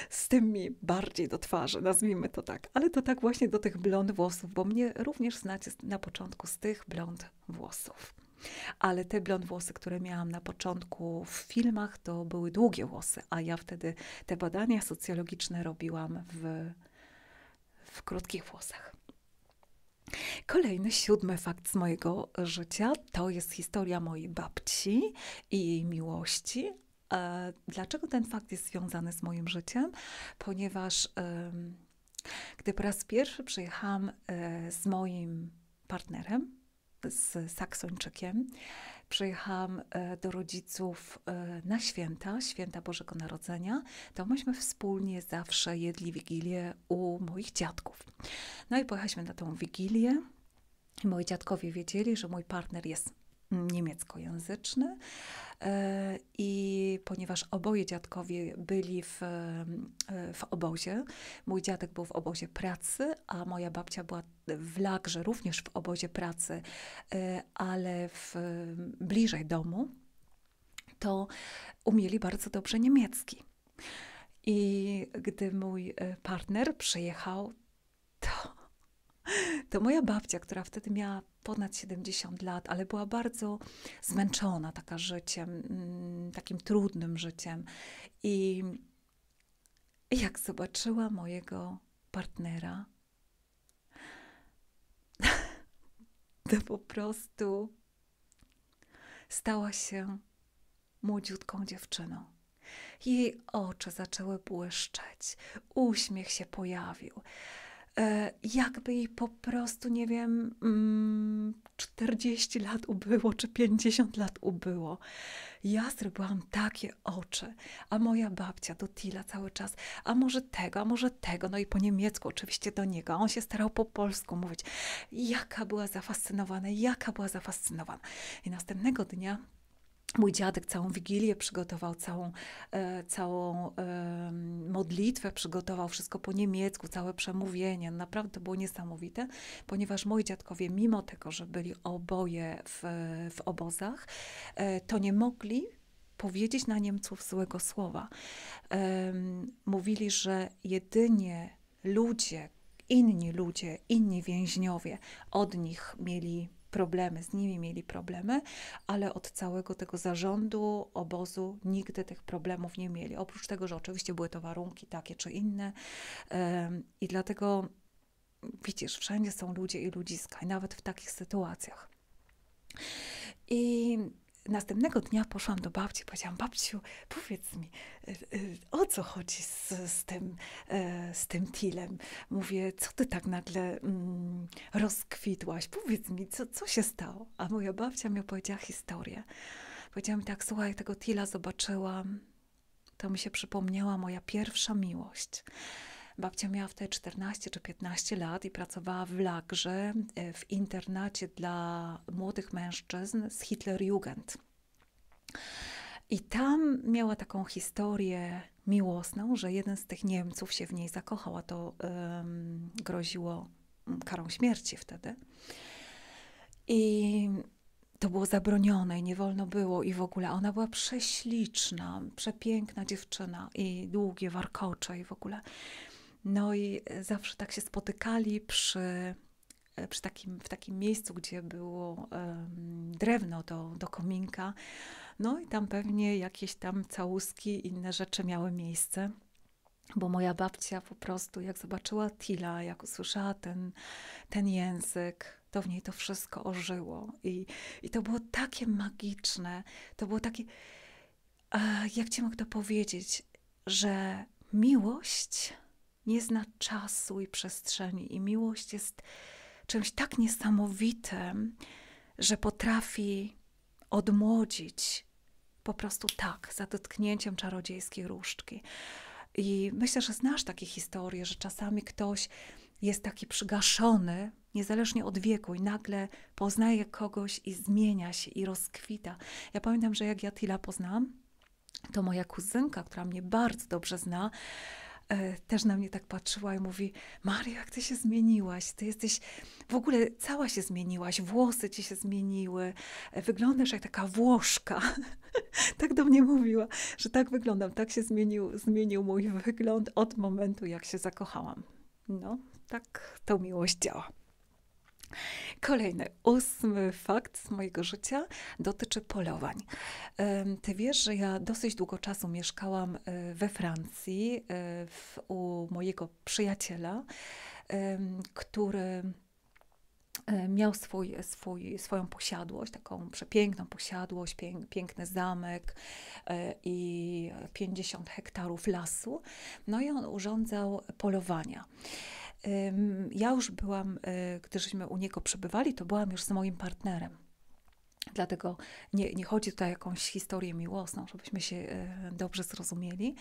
z tymi bardziej do twarzy, nazwijmy to tak. Ale to tak właśnie do tych blond włosów, bo mnie również znacie na początku z tych blond włosów. Ale te blond włosy, które miałam na początku w filmach, to były długie włosy, a ja wtedy te badania socjologiczne robiłam w, w krótkich włosach. Kolejny siódmy fakt z mojego życia to jest historia mojej babci i jej miłości. E, dlaczego ten fakt jest związany z moim życiem? Ponieważ gdy po raz pierwszy przyjechałam e, z moim partnerem, z Saksończykiem, przyjechałam e, do rodziców e, na święta, święta Bożego Narodzenia, to myśmy wspólnie zawsze jedli wigilię u moich dziadków. No i pojechaliśmy na tą wigilię. Moi dziadkowie wiedzieli, że mój partner jest niemieckojęzyczny. E, I ponieważ oboje dziadkowie byli w, e, w obozie, mój dziadek był w obozie pracy, a moja babcia była w Lagrze, również w obozie pracy, e, ale w, bliżej domu, to umieli bardzo dobrze niemiecki. I gdy mój partner przyjechał, to To moja babcia, która wtedy miała ponad 70 lat, ale była bardzo zmęczona taka życiem, mm, takim trudnym życiem. I jak zobaczyła mojego partnera, to po prostu stała się młodziutką dziewczyną. Jej oczy zaczęły błyszczeć, uśmiech się pojawił. E, jakby jej po prostu, nie wiem, 40 mm, lat ubyło, czy 50 lat ubyło. Ja zrobiłam takie oczy, a moja babcia do Tila cały czas, a może tego, a może tego, no i po niemiecku oczywiście do niego, on się starał po polsku mówić. Jaka była zafascynowana, jaka była zafascynowana. I następnego dnia Mój dziadek całą wigilię przygotował, całą, e, całą e, modlitwę przygotował, wszystko po niemiecku, całe przemówienie. Naprawdę to było niesamowite, ponieważ moi dziadkowie, mimo tego, że byli oboje w, w obozach, e, to nie mogli powiedzieć na Niemców złego słowa. E, mówili, że jedynie ludzie, inni ludzie, inni więźniowie od nich mieli problemy, z nimi mieli problemy, ale od całego tego zarządu, obozu nigdy tych problemów nie mieli. Oprócz tego, że oczywiście były to warunki takie czy inne i dlatego widzisz, wszędzie są ludzie i ludziska, i nawet w takich sytuacjach. I następnego dnia poszłam do babci, powiedziałam, babciu, powiedz mi, e, e, o co chodzi z, z, tym, e, z tym tilem? Mówię, co ty tak nagle mm, rozkwitłaś? Powiedz mi, co, co się stało? A moja babcia mi opowiedziała historię. Powiedziała mi tak, słuchaj, tego tila zobaczyłam, to mi się przypomniała moja pierwsza miłość. Babcia miała wtedy 14 czy 15 lat i pracowała w Lagrze, e, w internacie dla młodych mężczyzn z Hitlerjugend. I tam miała taką historię miłosną, że jeden z tych Niemców się w niej zakochał, a to um, groziło mm, karą śmierci wtedy. I to było zabronione i nie wolno było i w ogóle. Ona była prześliczna, przepiękna dziewczyna i długie warkocze i w ogóle. No i e, zawsze tak się spotykali przy, e, przy takim, w takim miejscu, gdzie było um, drewno do, do kominka. No i tam pewnie jakieś tam całuski, inne rzeczy miały miejsce. Bo moja babcia po prostu, jak zobaczyła Tila, jak usłyszała ten, ten język, to w niej to wszystko ożyło. I, I to było takie magiczne, to było takie, jak ci mogę to powiedzieć, że miłość nie zna czasu i przestrzeni, i miłość jest czymś tak niesamowitym, że potrafi odmłodzić po prostu tak, za dotknięciem czarodziejskiej różdżki. I myślę, że znasz takie historie, że czasami ktoś jest taki przygaszony, niezależnie od wieku, i nagle poznaje kogoś i zmienia się i rozkwita. Ja pamiętam, że jak ja Tila poznałam, to moja kuzynka, która mnie bardzo dobrze zna, E, też na mnie tak patrzyła i mówi: Maria, jak ty się zmieniłaś? Ty jesteś w ogóle cała się zmieniłaś, włosy ci się zmieniły, e, wyglądasz jak taka Włoszka. tak do mnie mówiła, że tak wyglądam, tak się zmienił, zmienił mój wygląd od momentu, jak się zakochałam. No, tak to miłość działa. Kolejny, ósmy fakt z mojego życia dotyczy polowań. Ty wiesz, że ja dosyć długo czasu mieszkałam e, we Francji e, w, u mojego przyjaciela, który e, miał swój, swój, swoją posiadłość, taką przepiękną posiadłość, piękny zamek i 50 hektarów lasu. No i on urządzał polowania ja już byłam, e, gdy żeśmy u niego przebywali, to byłam już z moim partnerem. Dlatego nie, nie chodzi tutaj o jakąś historię miłosną, żebyśmy się e, dobrze zrozumieli,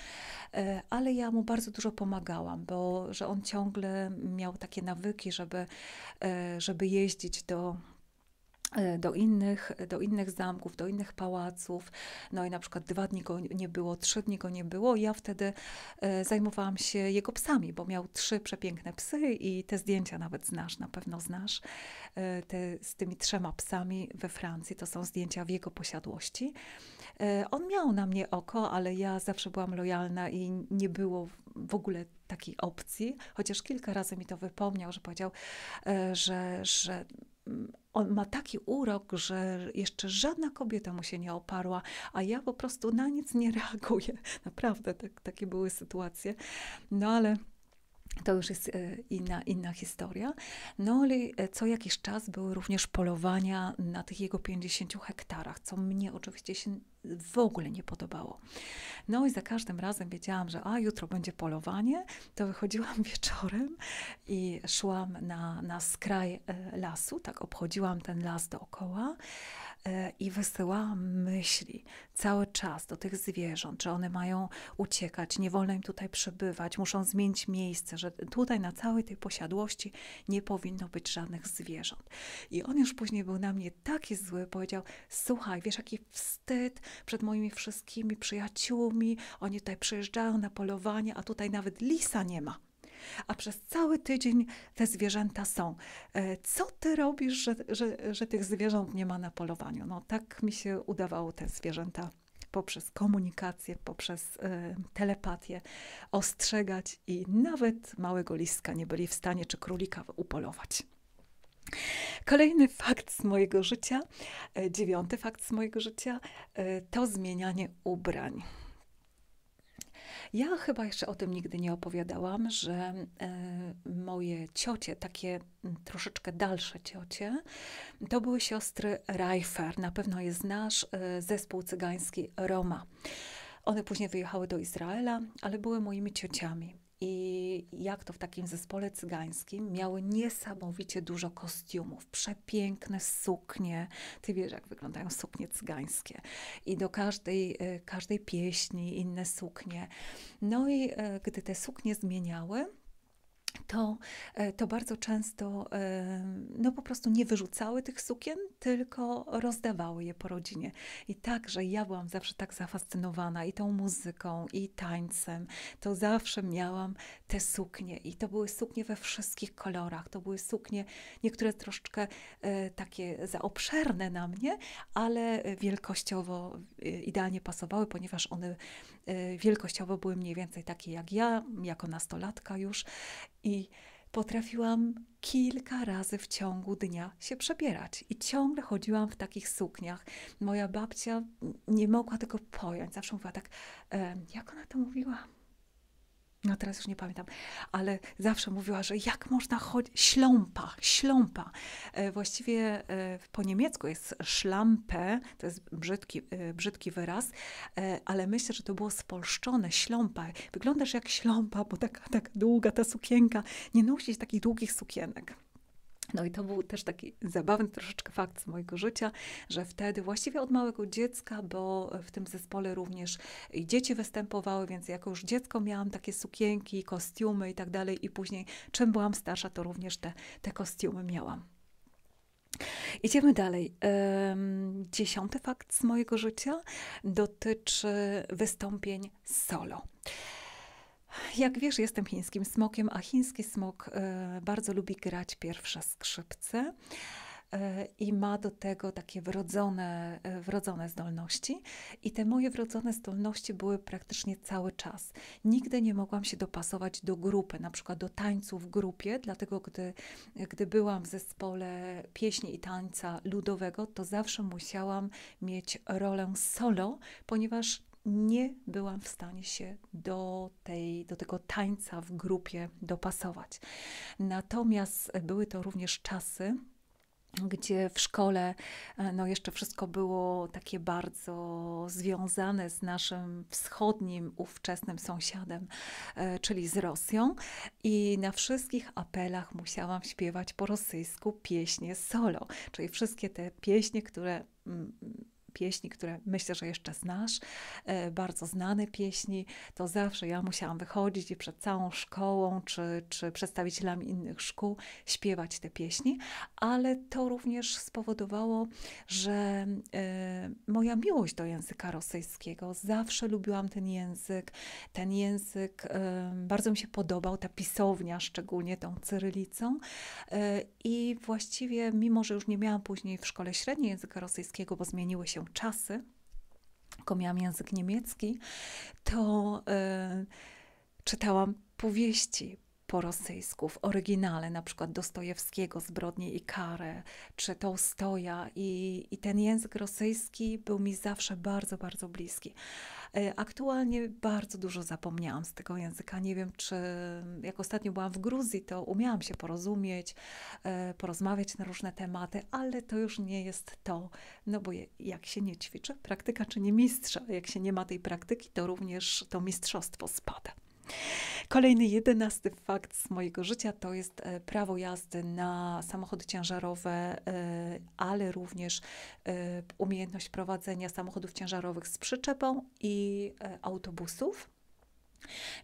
e, ale ja mu bardzo dużo pomagałam, bo że on ciągle miał takie nawyki, żeby, żeby jeździć do E, do innych, do innych zamków, do innych pałaców. No i na przykład dwa dni go nie było, trzy dni go nie było. Ja wtedy e, zajmowałam się jego psami, bo miał trzy przepiękne psy i te zdjęcia nawet znasz, na pewno znasz. E, te, z tymi trzema psami we Francji, to są zdjęcia w jego posiadłości. on miał na mnie oko, ale ja zawsze byłam lojalna i nie było w ogóle takiej opcji, chociaż kilka razy mi to wypomniał, że powiedział, że, że on ma taki urok, że jeszcze żadna kobieta mu się nie oparła, a ja po prostu na nic nie reaguję. Naprawdę tak, takie były sytuacje. No ale. To już jest e, inna, inna historia. No ale e, co jakiś czas były również polowania na tych jego 50 hektarach, co mnie oczywiście się w ogóle nie podobało. No i za każdym razem wiedziałam, że a jutro będzie polowanie, to wychodziłam wieczorem i szłam na, na skraj e, lasu, tak obchodziłam ten las dookoła e, i wysyłałam myśli cały czas do tych zwierząt, że one mają uciekać, nie wolno im tutaj przebywać, muszą zmienić miejsce, że tutaj na całej tej posiadłości nie powinno być żadnych zwierząt. I on już później był na mnie taki zły, powiedział: Słuchaj, wiesz, jaki wstyd, przed moimi wszystkimi przyjaciółmi. Oni tutaj przyjeżdżają na polowanie, a tutaj nawet lisa nie ma. A przez cały tydzień te zwierzęta są. E, co ty robisz, że, że, że tych zwierząt nie ma na polowaniu? No, tak mi się udawało te zwierzęta poprzez komunikację, poprzez y, telepatię ostrzegać i nawet małego liska nie byli w stanie czy królika upolować. Kolejny fakt z mojego życia, e, dziewiąty fakt z mojego życia, e, to zmienianie ubrań. Ja chyba jeszcze o tym nigdy nie opowiadałam, że e, moje ciocie, takie troszeczkę dalsze ciocie, to były siostry Reifer. Na pewno je znasz, zespół cygański Roma. One później wyjechały do Izraela, ale były moimi ciociami i jak to w takim zespole cygańskim miały niesamowicie dużo kostiumów, przepiękne suknie. Ty wiesz, jak wyglądają suknie cygańskie. I do każdej, e, każdej pieśni inne suknie. No i e, gdy te suknie zmieniały, to, e, to bardzo często e, no po prostu nie wyrzucały tych sukien, tylko rozdawały je po rodzinie. I także ja byłam zawsze tak zafascynowana i tą muzyką, i tańcem, to zawsze miałam te suknie. I to były suknie we wszystkich kolorach. To były suknie, niektóre troszeczkę e, takie za obszerne na mnie, ale wielkościowo idealnie pasowały, ponieważ one Y, wielkościowo były mniej więcej takie jak ja, jako nastolatka już i potrafiłam kilka razy w ciągu dnia się przebierać i ciągle chodziłam w takich sukniach. Moja babcia nie mogła tego pojąć, zawsze mówiła tak, e, jak ona to mówiła? no teraz już nie pamiętam, ale zawsze mówiła, że jak można chodzić, śląpa, śląpa. E, właściwie e, po niemiecku jest szlampe, to jest brzydki, e, brzydki wyraz, ale myślę, że to było spolszczone, śląpa. Wyglądasz jak śląpa, bo taka, taka długa ta sukienka. Nie nosisz takich długich sukienek. No i to był też taki zabawny troszeczkę fakt z mojego życia, że wtedy właściwie od małego dziecka, bo w tym zespole również i dzieci występowały, więc jako już dziecko miałam takie sukienki, kostiumy i tak dalej i później czym byłam starsza, to również te, te kostiumy miałam. Idziemy dalej. Dziesiąty fakt z mojego życia dotyczy wystąpień solo. Jak wiesz, jestem chińskim smokiem, a chiński smok e, bardzo lubi grać pierwsze skrzypce e, i ma do tego takie wrodzone, e, wrodzone zdolności. I te moje wrodzone zdolności były praktycznie cały czas. Nigdy nie mogłam się dopasować do grupy, na przykład do tańców w grupie, dlatego gdy, gdy byłam w zespole pieśni i tańca ludowego, to zawsze musiałam mieć rolę solo, ponieważ nie byłam w stanie się do, tej, do tego tańca w grupie dopasować. Natomiast były to również czasy, gdzie w szkole e, no jeszcze wszystko było takie bardzo związane z naszym wschodnim, ówczesnym sąsiadem, e, czyli z Rosją. I na wszystkich apelach musiałam śpiewać po rosyjsku pieśnie solo, czyli wszystkie te pieśnie, które mm, pieśni, które myślę, że jeszcze znasz, e, bardzo znane pieśni, to zawsze ja musiałam wychodzić i przed całą szkołą czy, czy przedstawicielami innych szkół śpiewać te pieśni, ale to również spowodowało, że e, moja miłość do języka rosyjskiego, zawsze lubiłam ten język, ten język e, bardzo mi się podobał, ta pisownia, szczególnie tą cyrylicą i właściwie mimo, że już nie miałam później w szkole średniej języka rosyjskiego, bo zmieniły się czasy, tylko miałam język niemiecki, to y, czytałam powieści, po rosyjsku, w oryginale na przykład Dostojewskiego Zbrodnie i Karę, czy Tolstoja. i, i ten język rosyjski był mi zawsze bardzo, bardzo bliski. E, aktualnie bardzo dużo zapomniałam z tego języka. Nie wiem, czy jak ostatnio byłam w Gruzji, to umiałam się porozumieć, e, porozmawiać na różne tematy, ale to już nie jest to, no bo jak się nie ćwiczy, praktyka czy nie mistrza. Jak się nie ma tej praktyki, to również to mistrzostwo spada. Kolejny jedenasty fakt z mojego życia to jest e, prawo jazdy na samochody ciężarowe, e, ale również e, umiejętność prowadzenia samochodów ciężarowych z przyczepą i autobusów.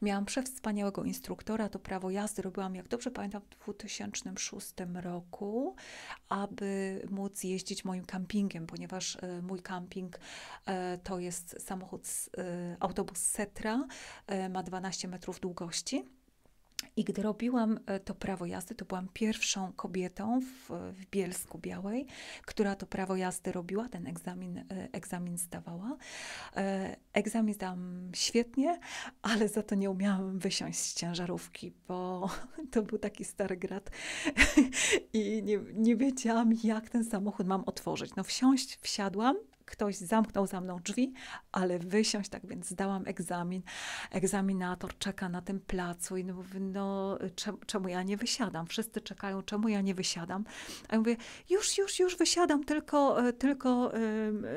Miałam przewspaniałego instruktora, to prawo jazdy robiłam, jak dobrze pamiętam, w 2006 roku, aby móc jeździć moim campingiem, ponieważ e, mój camping e, to jest samochód, e, autobus Setra, ma 12 metrów długości. I gdy robiłam e, to prawo jazdy, to byłam pierwszą kobietą w, w Bielsku Białej, która to prawo jazdy robiła, ten egzamin, e, egzamin zdawała. E, egzamin zdałam świetnie, ale za to nie umiałam wysiąść z ciężarówki, bo to był taki stary grad i nie, nie wiedziałam, jak ten samochód mam otworzyć. No wsiąść wsiadłam, ktoś zamknął za mną drzwi, ale wysiąść, tak więc zdałam egzamin. Egzaminator czeka na tym placu i mówi, no czemu ja nie wysiadam? Wszyscy czekają, czemu ja nie wysiadam? A ja mówię, już, już, już wysiadam, tylko, e, tylko e,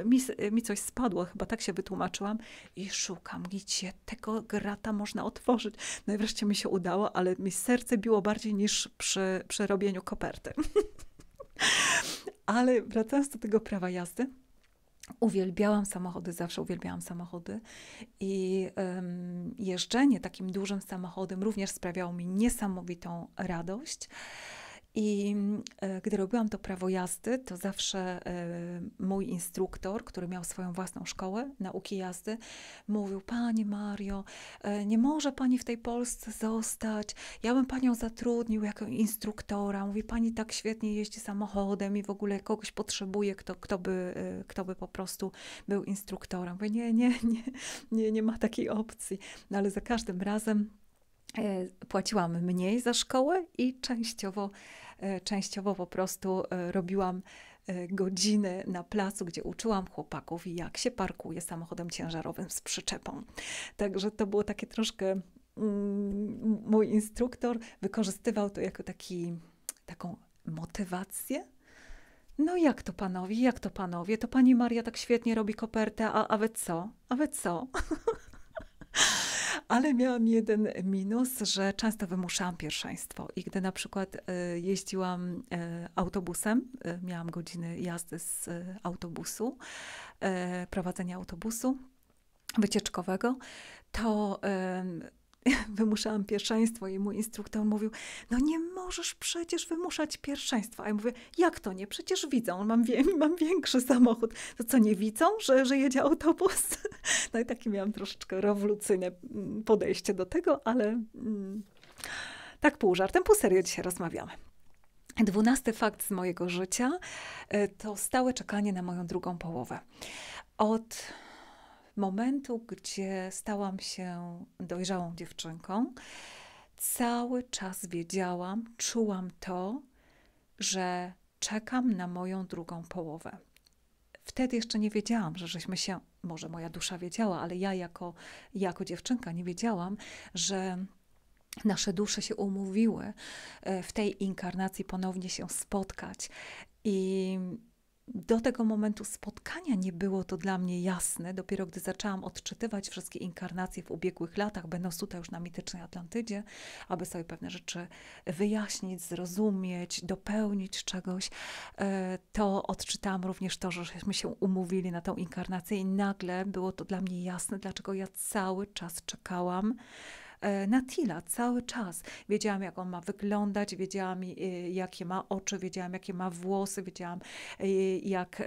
mi, e, mi coś spadło, chyba tak się wytłumaczyłam i szukam, gdzie tego grata można otworzyć. No i wreszcie mi się udało, ale mi serce biło bardziej niż przy, przy robieniu koperty. Ale wracając do tego prawa jazdy, Uwielbiałam samochody, zawsze uwielbiałam samochody i um, jeżdżenie takim dużym samochodem również sprawiało mi niesamowitą radość. I e, gdy robiłam to prawo jazdy, to zawsze e, mój instruktor, który miał swoją własną szkołę nauki jazdy, mówił: Pani Mario, e, nie może pani w tej Polsce zostać. Ja bym panią zatrudnił jako instruktora. Mówi: Pani tak świetnie jeździ samochodem i w ogóle kogoś potrzebuje, kto, kto, by, kto by po prostu był instruktorem. Mówi: Nie, nie, nie, nie, nie ma takiej opcji. No ale za każdym razem płaciłam mniej za szkołę i częściowo E, częściowo po prostu e, robiłam e, godziny na placu, gdzie uczyłam chłopaków, jak się parkuje samochodem ciężarowym z przyczepą. Także to było takie troszkę. Mm, mój instruktor wykorzystywał to jako taki, taką motywację. No jak to panowie, jak to panowie, to pani Maria tak świetnie robi kopertę, a, a wy co, a wy co? ale miałam jeden minus, że często wymuszałam pierwszeństwo i gdy na przykład e, jeździłam e, autobusem, e, miałam godziny jazdy z autobusu, prowadzenia autobusu wycieczkowego, to wymuszałam pierwszeństwo i mój instruktor mówił, no nie możesz przecież wymuszać pierwszeństwa. A ja mówię, jak to nie? Przecież widzą, mam, wie, mam większy samochód. To co, nie widzą, że, że jedzie autobus? No i takie miałam troszeczkę rewolucyjne mm, podejście do tego, ale mm, tak pół żartem, pół serio dzisiaj rozmawiamy. Dwunasty fakt z mojego życia e, to stałe czekanie na moją drugą połowę. Od momentu, gdzie stałam się dojrzałą dziewczynką, cały czas wiedziałam, czułam to, że czekam na moją drugą połowę. Wtedy jeszcze nie wiedziałam, że żeśmy się, może moja dusza wiedziała, ale ja jako, jako dziewczynka nie wiedziałam, że nasze dusze się umówiły e, w tej inkarnacji ponownie się spotkać. I do tego momentu spotkania nie było to dla mnie jasne. Dopiero gdy zaczęłam odczytywać wszystkie inkarnacje w ubiegłych latach, będąc tutaj już na mitycznej Atlantydzie, aby sobie pewne rzeczy wyjaśnić, zrozumieć, dopełnić czegoś, e, to odczytałam również to, żeśmy się umówili na tą inkarnację i nagle było to dla mnie jasne, dlaczego ja cały czas czekałam E, na Tila cały czas. Wiedziałam, jak on ma wyglądać, wiedziałam, e, jakie ma oczy, wiedziałam, jakie ma włosy, wiedziałam, e, jak,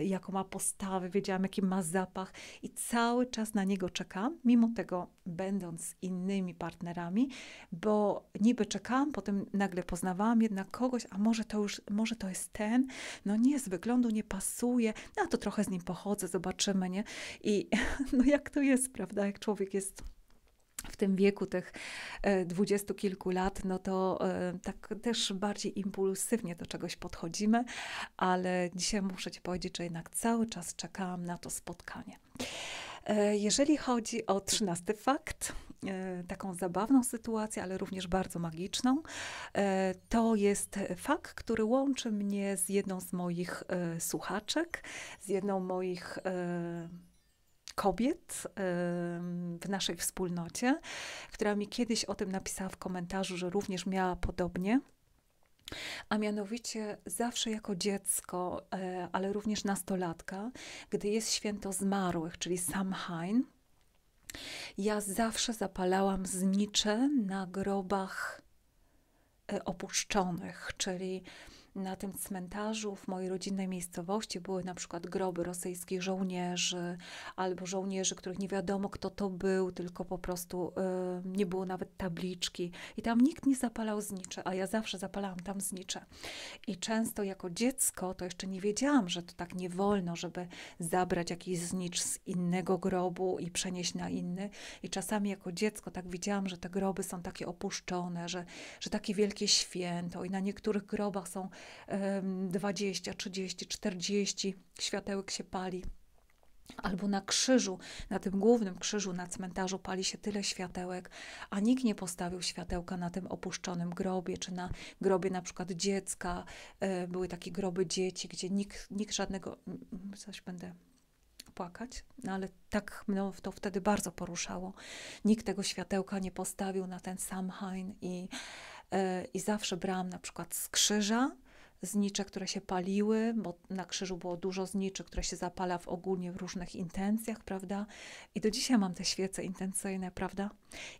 jaką ma postawę, wiedziałam, jaki ma zapach i cały czas na niego czekam, mimo tego będąc z innymi partnerami, bo niby czekałam, potem nagle poznawałam jednak kogoś, a może to już, może to jest ten, no nie, z wyglądu nie pasuje, no to trochę z nim pochodzę, zobaczymy, nie? I no jak to jest, prawda, jak człowiek jest w tym wieku tych e, dwudziestu kilku lat, no to e, tak też bardziej impulsywnie do czegoś podchodzimy, ale dzisiaj muszę Ci powiedzieć, że jednak cały czas czekałam na to spotkanie. E, jeżeli chodzi o trzynasty fakt, taką zabawną sytuację, ale również bardzo magiczną, to jest fakt, który łączy mnie z jedną z moich słuchaczek, z jedną moich kobiet w naszej wspólnocie, która mi kiedyś o tym napisała w komentarzu, że również miała podobnie. A mianowicie zawsze jako dziecko, e, ale również nastolatka, gdy jest święto zmarłych, czyli Samhain, ja zawsze zapalałam znicze na grobach e, opuszczonych, czyli na tym cmentarzu w mojej rodzinnej miejscowości były na przykład groby rosyjskich żołnierzy albo żołnierzy, których nie wiadomo kto to był, tylko po prostu y, nie było nawet tabliczki. I tam nikt nie zapalał znicze, a ja zawsze zapalałam tam znicze. I często jako dziecko to jeszcze nie wiedziałam, że to tak nie wolno, żeby zabrać jakiś znicz z innego grobu i przenieść na inny. I czasami jako dziecko tak widziałam, że te groby są takie opuszczone, że, że takie wielkie święto i na niektórych grobach są 20, 30, 40 światełek się pali. Albo na krzyżu, na tym głównym krzyżu na cmentarzu pali się tyle światełek, a nikt nie postawił światełka na tym opuszczonym grobie, czy na grobie na przykład dziecka. E, były takie groby dzieci, gdzie nikt, nikt żadnego. Coś będę płakać, no ale tak mnie to wtedy bardzo poruszało. Nikt tego światełka nie postawił na ten Samhain i, e, i zawsze brałam na przykład z krzyża znicze, które się paliły, bo na krzyżu było dużo zniczy, które się zapala w ogólnie w różnych intencjach, prawda? I do dzisiaj mam te świece intencyjne, prawda?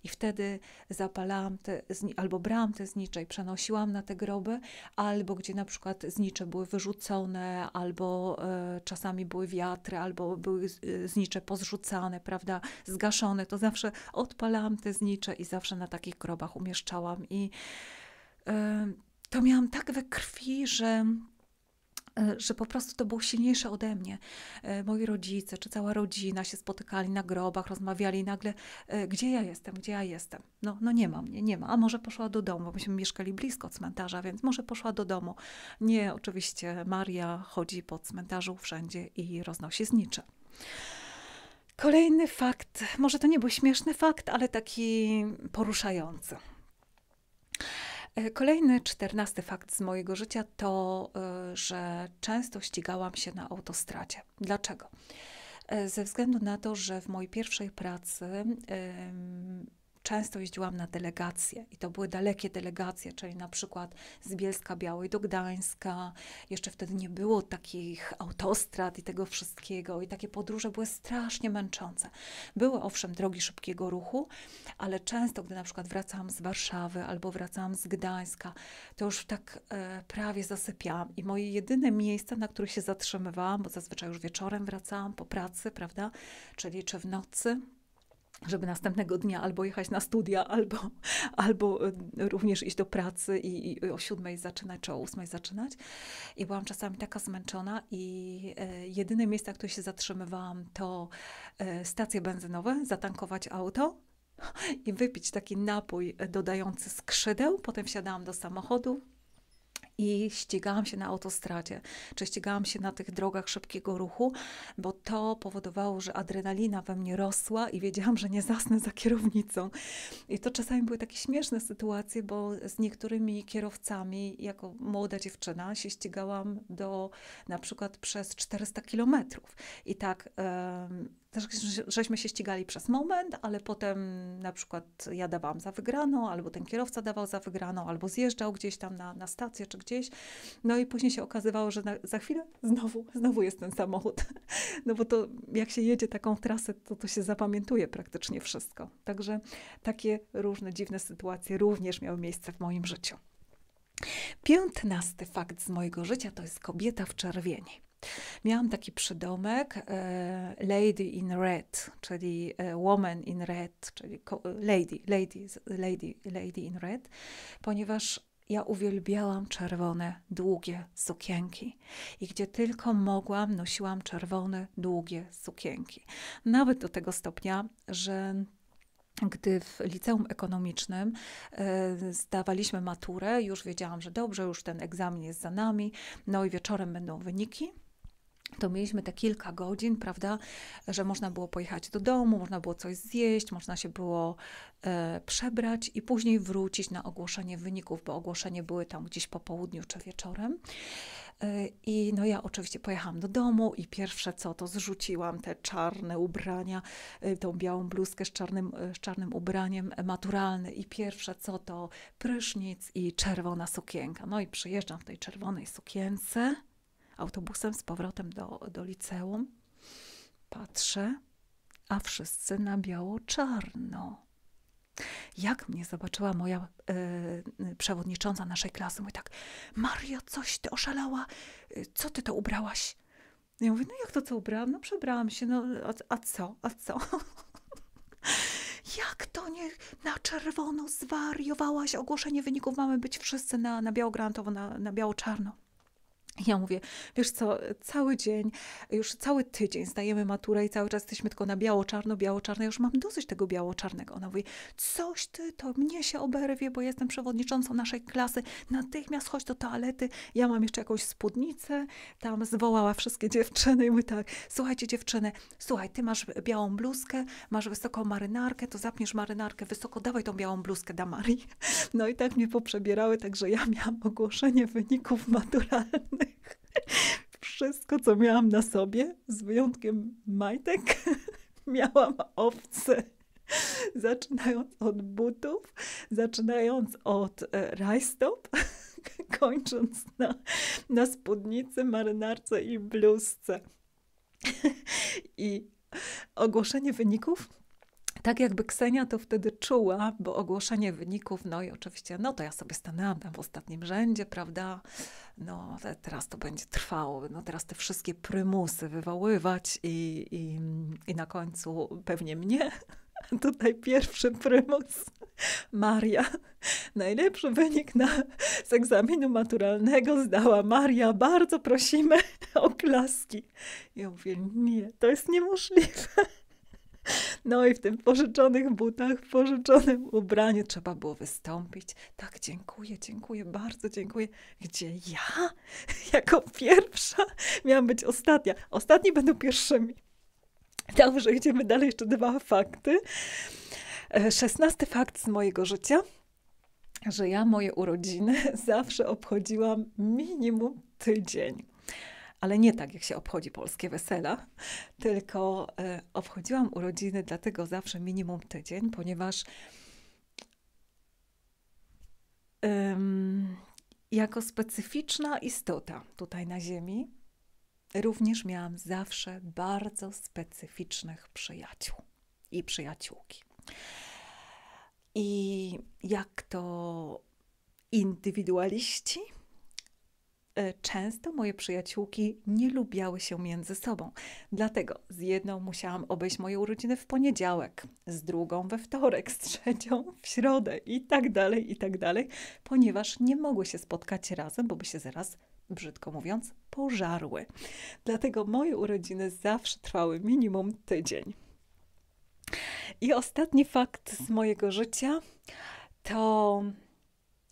I wtedy zapalałam te, albo brałam te znicze i przenosiłam na te groby, albo gdzie na przykład znicze były wyrzucone, albo e, czasami były wiatry, albo były e, znicze pozrzucane, prawda? Zgaszone, to zawsze odpalałam te znicze i zawsze na takich grobach umieszczałam i to miałam tak we krwi, że e, że po prostu to było silniejsze ode mnie. E, moi rodzice czy cała rodzina się spotykali na grobach, rozmawiali nagle, e, gdzie ja jestem, gdzie ja jestem. No, no nie ma mnie, nie ma. A może poszła do domu, bo myśmy mieszkali blisko cmentarza, więc może poszła do domu. Nie, oczywiście Maria chodzi po cmentarzu wszędzie i roznosi znicze. Kolejny fakt, może to nie był śmieszny fakt, ale taki poruszający. E, kolejny czternasty fakt z mojego życia to, e, że często ścigałam się na autostradzie. Dlaczego? E, ze względu na to, że w mojej pierwszej pracy często jeździłam na delegacje i to były dalekie delegacje, czyli na przykład z Bielska Białej do Gdańska. Jeszcze wtedy nie było takich autostrad i tego wszystkiego i takie podróże były strasznie męczące. Były owszem drogi szybkiego ruchu, ale często, gdy na przykład wracałam z Warszawy albo wracałam z Gdańska, to już tak e, prawie zasypiałam i moje jedyne miejsca, na których się zatrzymywałam, bo zazwyczaj już wieczorem wracałam po pracy, prawda, czyli czy w nocy, żeby następnego dnia albo jechać na studia, albo, albo e, również iść do pracy i, i o siódmej zaczynać, czy o ósmej zaczynać. I byłam czasami taka zmęczona i e, jedyne miejsca, w których się zatrzymywałam, to e, stacje benzynowe, zatankować auto, i wypić taki napój dodający skrzydeł. Potem wsiadałam do samochodu, i ścigałam się na autostradzie, czy ścigałam się na tych drogach szybkiego ruchu, bo to powodowało, że adrenalina we mnie rosła i wiedziałam, że nie zasnę za kierownicą. I to czasami były takie śmieszne sytuacje, bo z niektórymi kierowcami, jako młoda dziewczyna, się ścigałam do na przykład przez 400 kilometrów. I tak też żeśmy się ścigali przez moment, ale potem na przykład ja dawałam za wygraną, albo ten kierowca dawał za wygraną, albo zjeżdżał gdzieś tam na, na stację czy gdzieś. No i później się okazywało, że na, za chwilę znowu, znowu jest ten samochód. No bo to jak się jedzie taką trasę, to to się zapamiętuje praktycznie wszystko. Także takie różne dziwne sytuacje również miały miejsce w moim życiu. Piętnasty fakt z mojego życia to jest kobieta w czerwieni. Miałam taki przydomek e, Lady in Red, czyli e, Woman in Red, czyli lady, lady, lady, lady in Red, ponieważ ja uwielbiałam czerwone, długie sukienki i gdzie tylko mogłam, nosiłam czerwone, długie sukienki. Nawet do tego stopnia, że gdy w liceum ekonomicznym e, zdawaliśmy maturę, już wiedziałam, że dobrze, już ten egzamin jest za nami, no i wieczorem będą wyniki to mieliśmy te kilka godzin, prawda, że można było pojechać do domu, można było coś zjeść, można się było e, przebrać i później wrócić na ogłoszenie wyników, bo ogłoszenie były tam gdzieś po południu czy wieczorem. E, I no ja oczywiście pojechałam do domu i pierwsze co, to zrzuciłam te czarne ubrania, e, tą białą bluzkę z czarnym, e, z czarnym ubraniem maturalny i pierwsze co, to prysznic i czerwona sukienka. No i przyjeżdżam w tej czerwonej sukience autobusem z powrotem do, do liceum. Patrzę, a wszyscy na biało-czarno. Jak mnie zobaczyła moja y, y, przewodnicząca naszej klasy, mówi tak, Mario, coś ty oszalała, y, co ty to ubrałaś? Ja mówię, no jak to co ubrałam? No przebrałam się, no a, a co, a co? jak to nie na czerwono zwariowałaś? Ogłoszenie wyników mamy być wszyscy na, na biało-grantowo, na, na biało-czarno. Ja mówię, wiesz co, cały dzień, już cały tydzień zdajemy maturę i cały czas jesteśmy tylko na biało-czarno, biało-czarno. Ja już mam dosyć tego biało-czarnego. Ona mówi, coś ty, to mnie się oberwie, bo jestem przewodniczącą naszej klasy. Natychmiast chodź do toalety. Ja mam jeszcze jakąś spódnicę. Tam zwołała wszystkie dziewczyny i mówi tak, słuchajcie dziewczyny, słuchaj, ty masz białą bluzkę, masz wysoką marynarkę, to zapniesz marynarkę wysoko, dawaj tą białą bluzkę Marii. No i tak mnie poprzebierały, także ja miałam ogłoszenie wyników maturalnych innych. Wszystko, co miałam na sobie, z wyjątkiem majtek, miałam owce. Zaczynając od butów, zaczynając od e, rajstop, kończąc na, na spódnicy, marynarce i bluzce. I ogłoszenie wyników tak jakby Ksenia to wtedy czuła, bo ogłoszenie wyników, no i oczywiście, no to ja sobie stanęłam tam w ostatnim rzędzie, prawda? no teraz to będzie trwało, no teraz te wszystkie prymusy wywoływać i, i, i na końcu pewnie mnie. Tutaj pierwszy prymus, Maria. Najlepszy wynik na, z egzaminu maturalnego zdała Maria. Bardzo prosimy o klaski. Ja mówię, nie, to jest niemożliwe. No i w tym pożyczonych butach, pożyczonym ubraniu trzeba było wystąpić. Tak, dziękuję, dziękuję, bardzo dziękuję. Gdzie ja? Jako pierwsza miałam być ostatnia. Ostatni będą pierwszymi. Dobrze, idziemy dalej. Jeszcze dwa fakty. E, szesnasty fakt z mojego życia że ja moje urodziny zawsze obchodziłam minimum tydzień ale nie tak, jak się obchodzi polskie wesela, tylko e, obchodziłam urodziny, dlatego zawsze minimum tydzień, ponieważ jako specyficzna istota tutaj na Ziemi, również miałam zawsze bardzo specyficznych przyjaciół i przyjaciółki. I jak to indywidualiści, Y, często moje przyjaciółki nie lubiały się między sobą. Dlatego z jedną musiałam obejść moje urodziny w poniedziałek, z drugą we wtorek, z trzecią w środę i tak dalej, i tak dalej, ponieważ nie mogły się spotkać razem, bo by się zaraz, brzydko mówiąc, pożarły. Dlatego moje urodziny zawsze trwały minimum tydzień. I ostatni fakt z mojego życia to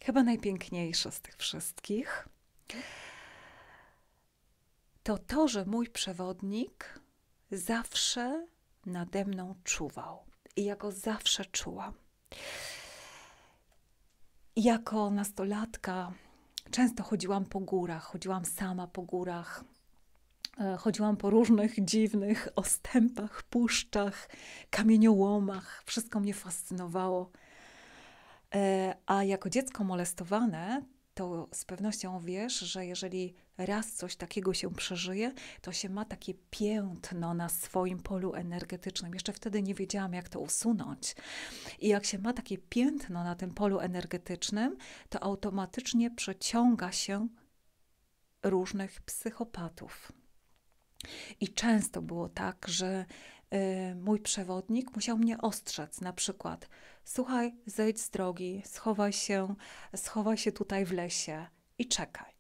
chyba najpiękniejsze z tych wszystkich – to to, że mój przewodnik zawsze nade mną czuwał i ja go zawsze czułam. Jako nastolatka często chodziłam po górach, chodziłam sama po górach. E, chodziłam po różnych dziwnych ostępach, puszczach, kamieniołomach. Wszystko mnie fascynowało. E, a jako dziecko molestowane, to z pewnością wiesz, że jeżeli raz coś takiego się przeżyje, to się ma takie piętno na swoim polu energetycznym. Jeszcze wtedy nie wiedziałam, jak to usunąć. I jak się ma takie piętno na tym polu energetycznym, to automatycznie przeciąga się różnych psychopatów. I często było tak, że y, mój przewodnik musiał mnie ostrzec, na przykład, słuchaj, zejdź z drogi, schowaj się, schowaj się tutaj w lesie i czekaj.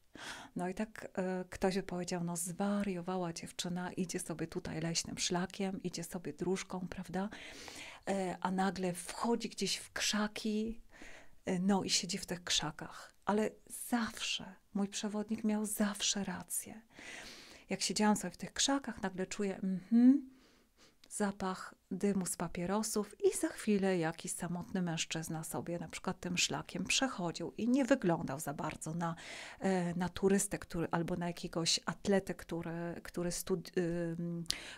No i tak e, ktoś by powiedział, no zwariowała dziewczyna, idzie sobie tutaj leśnym szlakiem, idzie sobie dróżką, prawda? E, a nagle wchodzi gdzieś w krzaki, e, no i siedzi w tych krzakach. Ale zawsze, mój przewodnik miał zawsze rację. Jak siedziałam sobie w tych krzakach, nagle czuję, mhm, zapach dymu z papierosów i za chwilę jakiś samotny mężczyzna sobie na przykład tym szlakiem przechodził i nie wyglądał za bardzo na, e, na turystę który, albo na jakiegoś atletę, który, który, studi-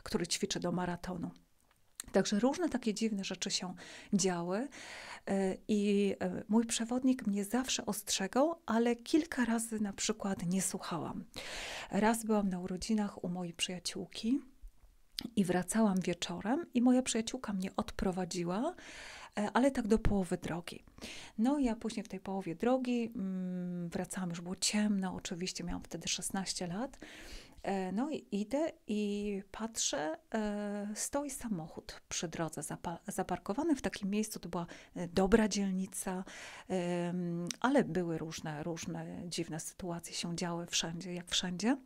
który ćwiczy do maratonu. Także różne takie dziwne rzeczy się działy e, i e, mój przewodnik mnie zawsze ostrzegał, ale kilka razy na przykład nie słuchałam. Raz byłam na urodzinach u mojej przyjaciółki i wracałam wieczorem, i moja przyjaciółka mnie odprowadziła, e, ale tak do połowy drogi. No, ja później w tej połowie drogi mm, wracałam, już było ciemno, oczywiście, miałam wtedy 16 lat. E, no i idę i patrzę, e, stoi samochód przy drodze, zaparkowany w takim miejscu. To była dobra dzielnica, ale były różne, różne dziwne sytuacje się działy wszędzie, jak wszędzie.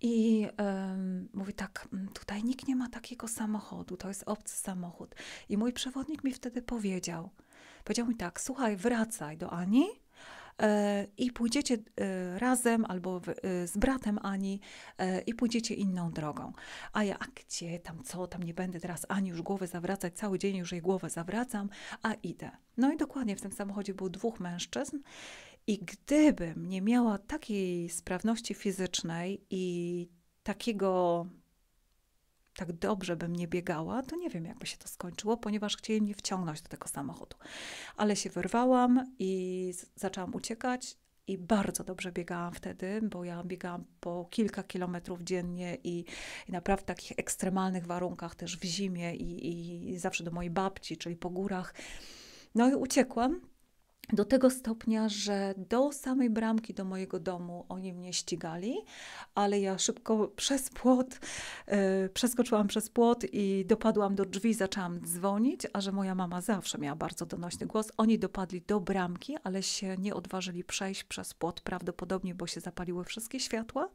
I mówi tak, mm, tutaj nikt nie ma takiego samochodu, to jest obcy samochód. I mój przewodnik mi wtedy powiedział, powiedział mi tak, słuchaj, wracaj do Ani e, i pójdziecie e, razem albo w, e, z bratem Ani i pójdziecie inną drogą. A ja, a gdzie tam, co tam, nie będę teraz Ani już głowy zawracać, cały dzień już jej głowę zawracam, a idę. No i dokładnie w tym samochodzie było dwóch mężczyzn i gdybym nie miała takiej sprawności fizycznej i takiego, tak dobrze bym nie biegała, to nie wiem, jakby się to skończyło, ponieważ chcieli mnie wciągnąć do tego samochodu. Ale się wyrwałam i zaczęłam uciekać. I bardzo dobrze biegałam wtedy, bo ja biegałam po kilka kilometrów dziennie i, i naprawdę w takich ekstremalnych warunkach, też w zimie i, i zawsze do mojej babci, czyli po górach. No i uciekłam do tego stopnia, że do samej bramki do mojego domu oni mnie ścigali, ale ja szybko przez płot, yy, przeskoczyłam przez płot i dopadłam do drzwi, zaczęłam dzwonić, a że moja mama zawsze miała bardzo donośny głos, oni dopadli do bramki, ale się nie odważyli przejść przez płot prawdopodobnie, bo się zapaliły wszystkie światła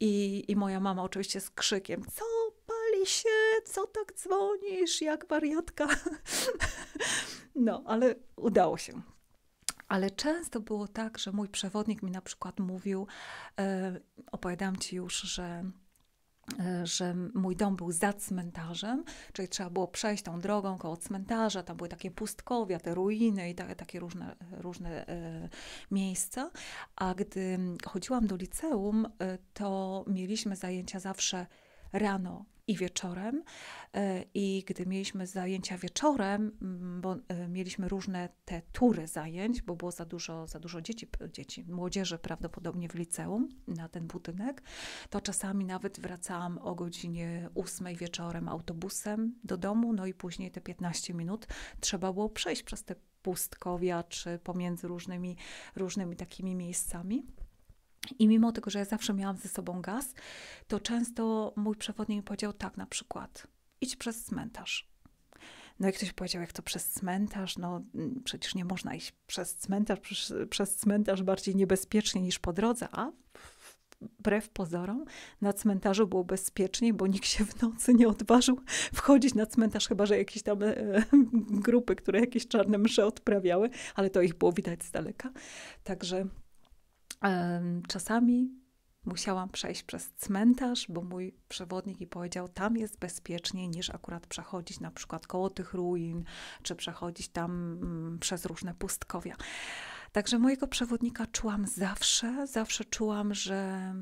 i, i moja mama oczywiście z krzykiem, co pali się, co tak dzwonisz, jak wariatka. No, ale udało się. Ale często było tak, że mój przewodnik mi na przykład mówił, e, opowiadam ci już, że e, że mój dom był za cmentarzem, czyli trzeba było przejść tą drogą koło cmentarza, tam były takie pustkowia, te ruiny i te, takie różne, różne e, miejsca. A gdy chodziłam do liceum, e, to mieliśmy zajęcia zawsze rano i wieczorem. E, I gdy mieliśmy zajęcia wieczorem, mm, bo e, mieliśmy różne te tury zajęć, bo było za dużo, za dużo dzieci, dzieci, młodzieży prawdopodobnie w liceum na ten budynek, to czasami nawet wracałam o godzinie 8 wieczorem autobusem do domu, no i później te 15 minut trzeba było przejść przez te pustkowia czy pomiędzy różnymi, różnymi takimi miejscami. I mimo tego, że ja zawsze miałam ze sobą gaz, to często mój przewodnik mi powiedział tak na przykład, idź przez cmentarz. No i ktoś powiedział, jak to przez cmentarz? No mm, przecież nie można iść przez cmentarz, przez, przez cmentarz bardziej niebezpiecznie niż po drodze, a wbrew pozorom na cmentarzu było bezpieczniej, bo nikt się w nocy nie odważył wchodzić na cmentarz, chyba że jakieś tam e, grupy, które jakieś czarne msze odprawiały, ale to ich było widać z daleka. Także Czasami musiałam przejść przez cmentarz, bo mój przewodnik i powiedział, tam jest bezpieczniej niż akurat przechodzić na przykład koło tych ruin, czy przechodzić tam mm, przez różne pustkowia. Także mojego przewodnika czułam zawsze, zawsze czułam, że,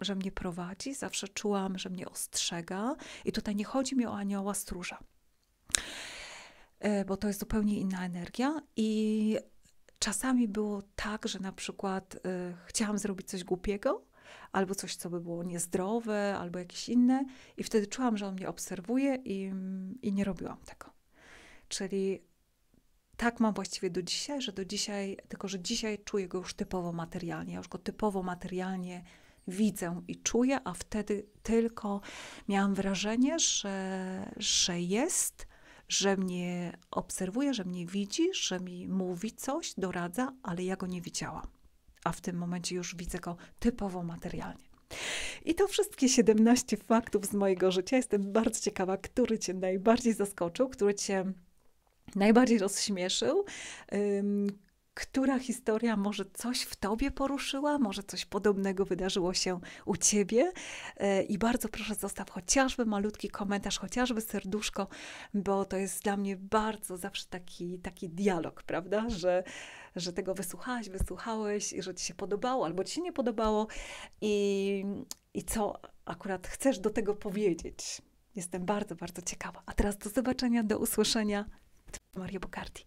że mnie prowadzi, zawsze czułam, że mnie ostrzega. I tutaj nie chodzi mi o anioła stróża, e, bo to jest zupełnie inna energia. I Czasami było tak, że na przykład y, chciałam zrobić coś głupiego, albo coś, co by było niezdrowe, albo jakieś inne, i wtedy czułam, że on mnie obserwuje i, i nie robiłam tego. Czyli tak mam właściwie do dzisiaj, że do dzisiaj, tylko że dzisiaj czuję go już typowo materialnie. Ja już go typowo materialnie widzę i czuję, a wtedy tylko miałam wrażenie, że, że jest, że mnie obserwuje, że mnie widzi, że mi mówi coś, doradza, ale ja go nie widziałam. A w tym momencie już widzę go typowo materialnie. I to wszystkie 17 faktów z mojego życia. Jestem bardzo ciekawa, który Cię najbardziej zaskoczył, który Cię najbardziej rozśmieszył, która historia może coś w tobie poruszyła, może coś podobnego wydarzyło się u ciebie. E, I bardzo proszę, zostaw chociażby malutki komentarz, chociażby serduszko, bo to jest dla mnie bardzo zawsze taki, taki dialog, prawda? Że, że tego wysłuchałaś, wysłuchałeś i że ci się podobało albo ci się nie podobało i, i co akurat chcesz do tego powiedzieć. Jestem bardzo, bardzo ciekawa. A teraz do zobaczenia, do usłyszenia. Maria Bocardi.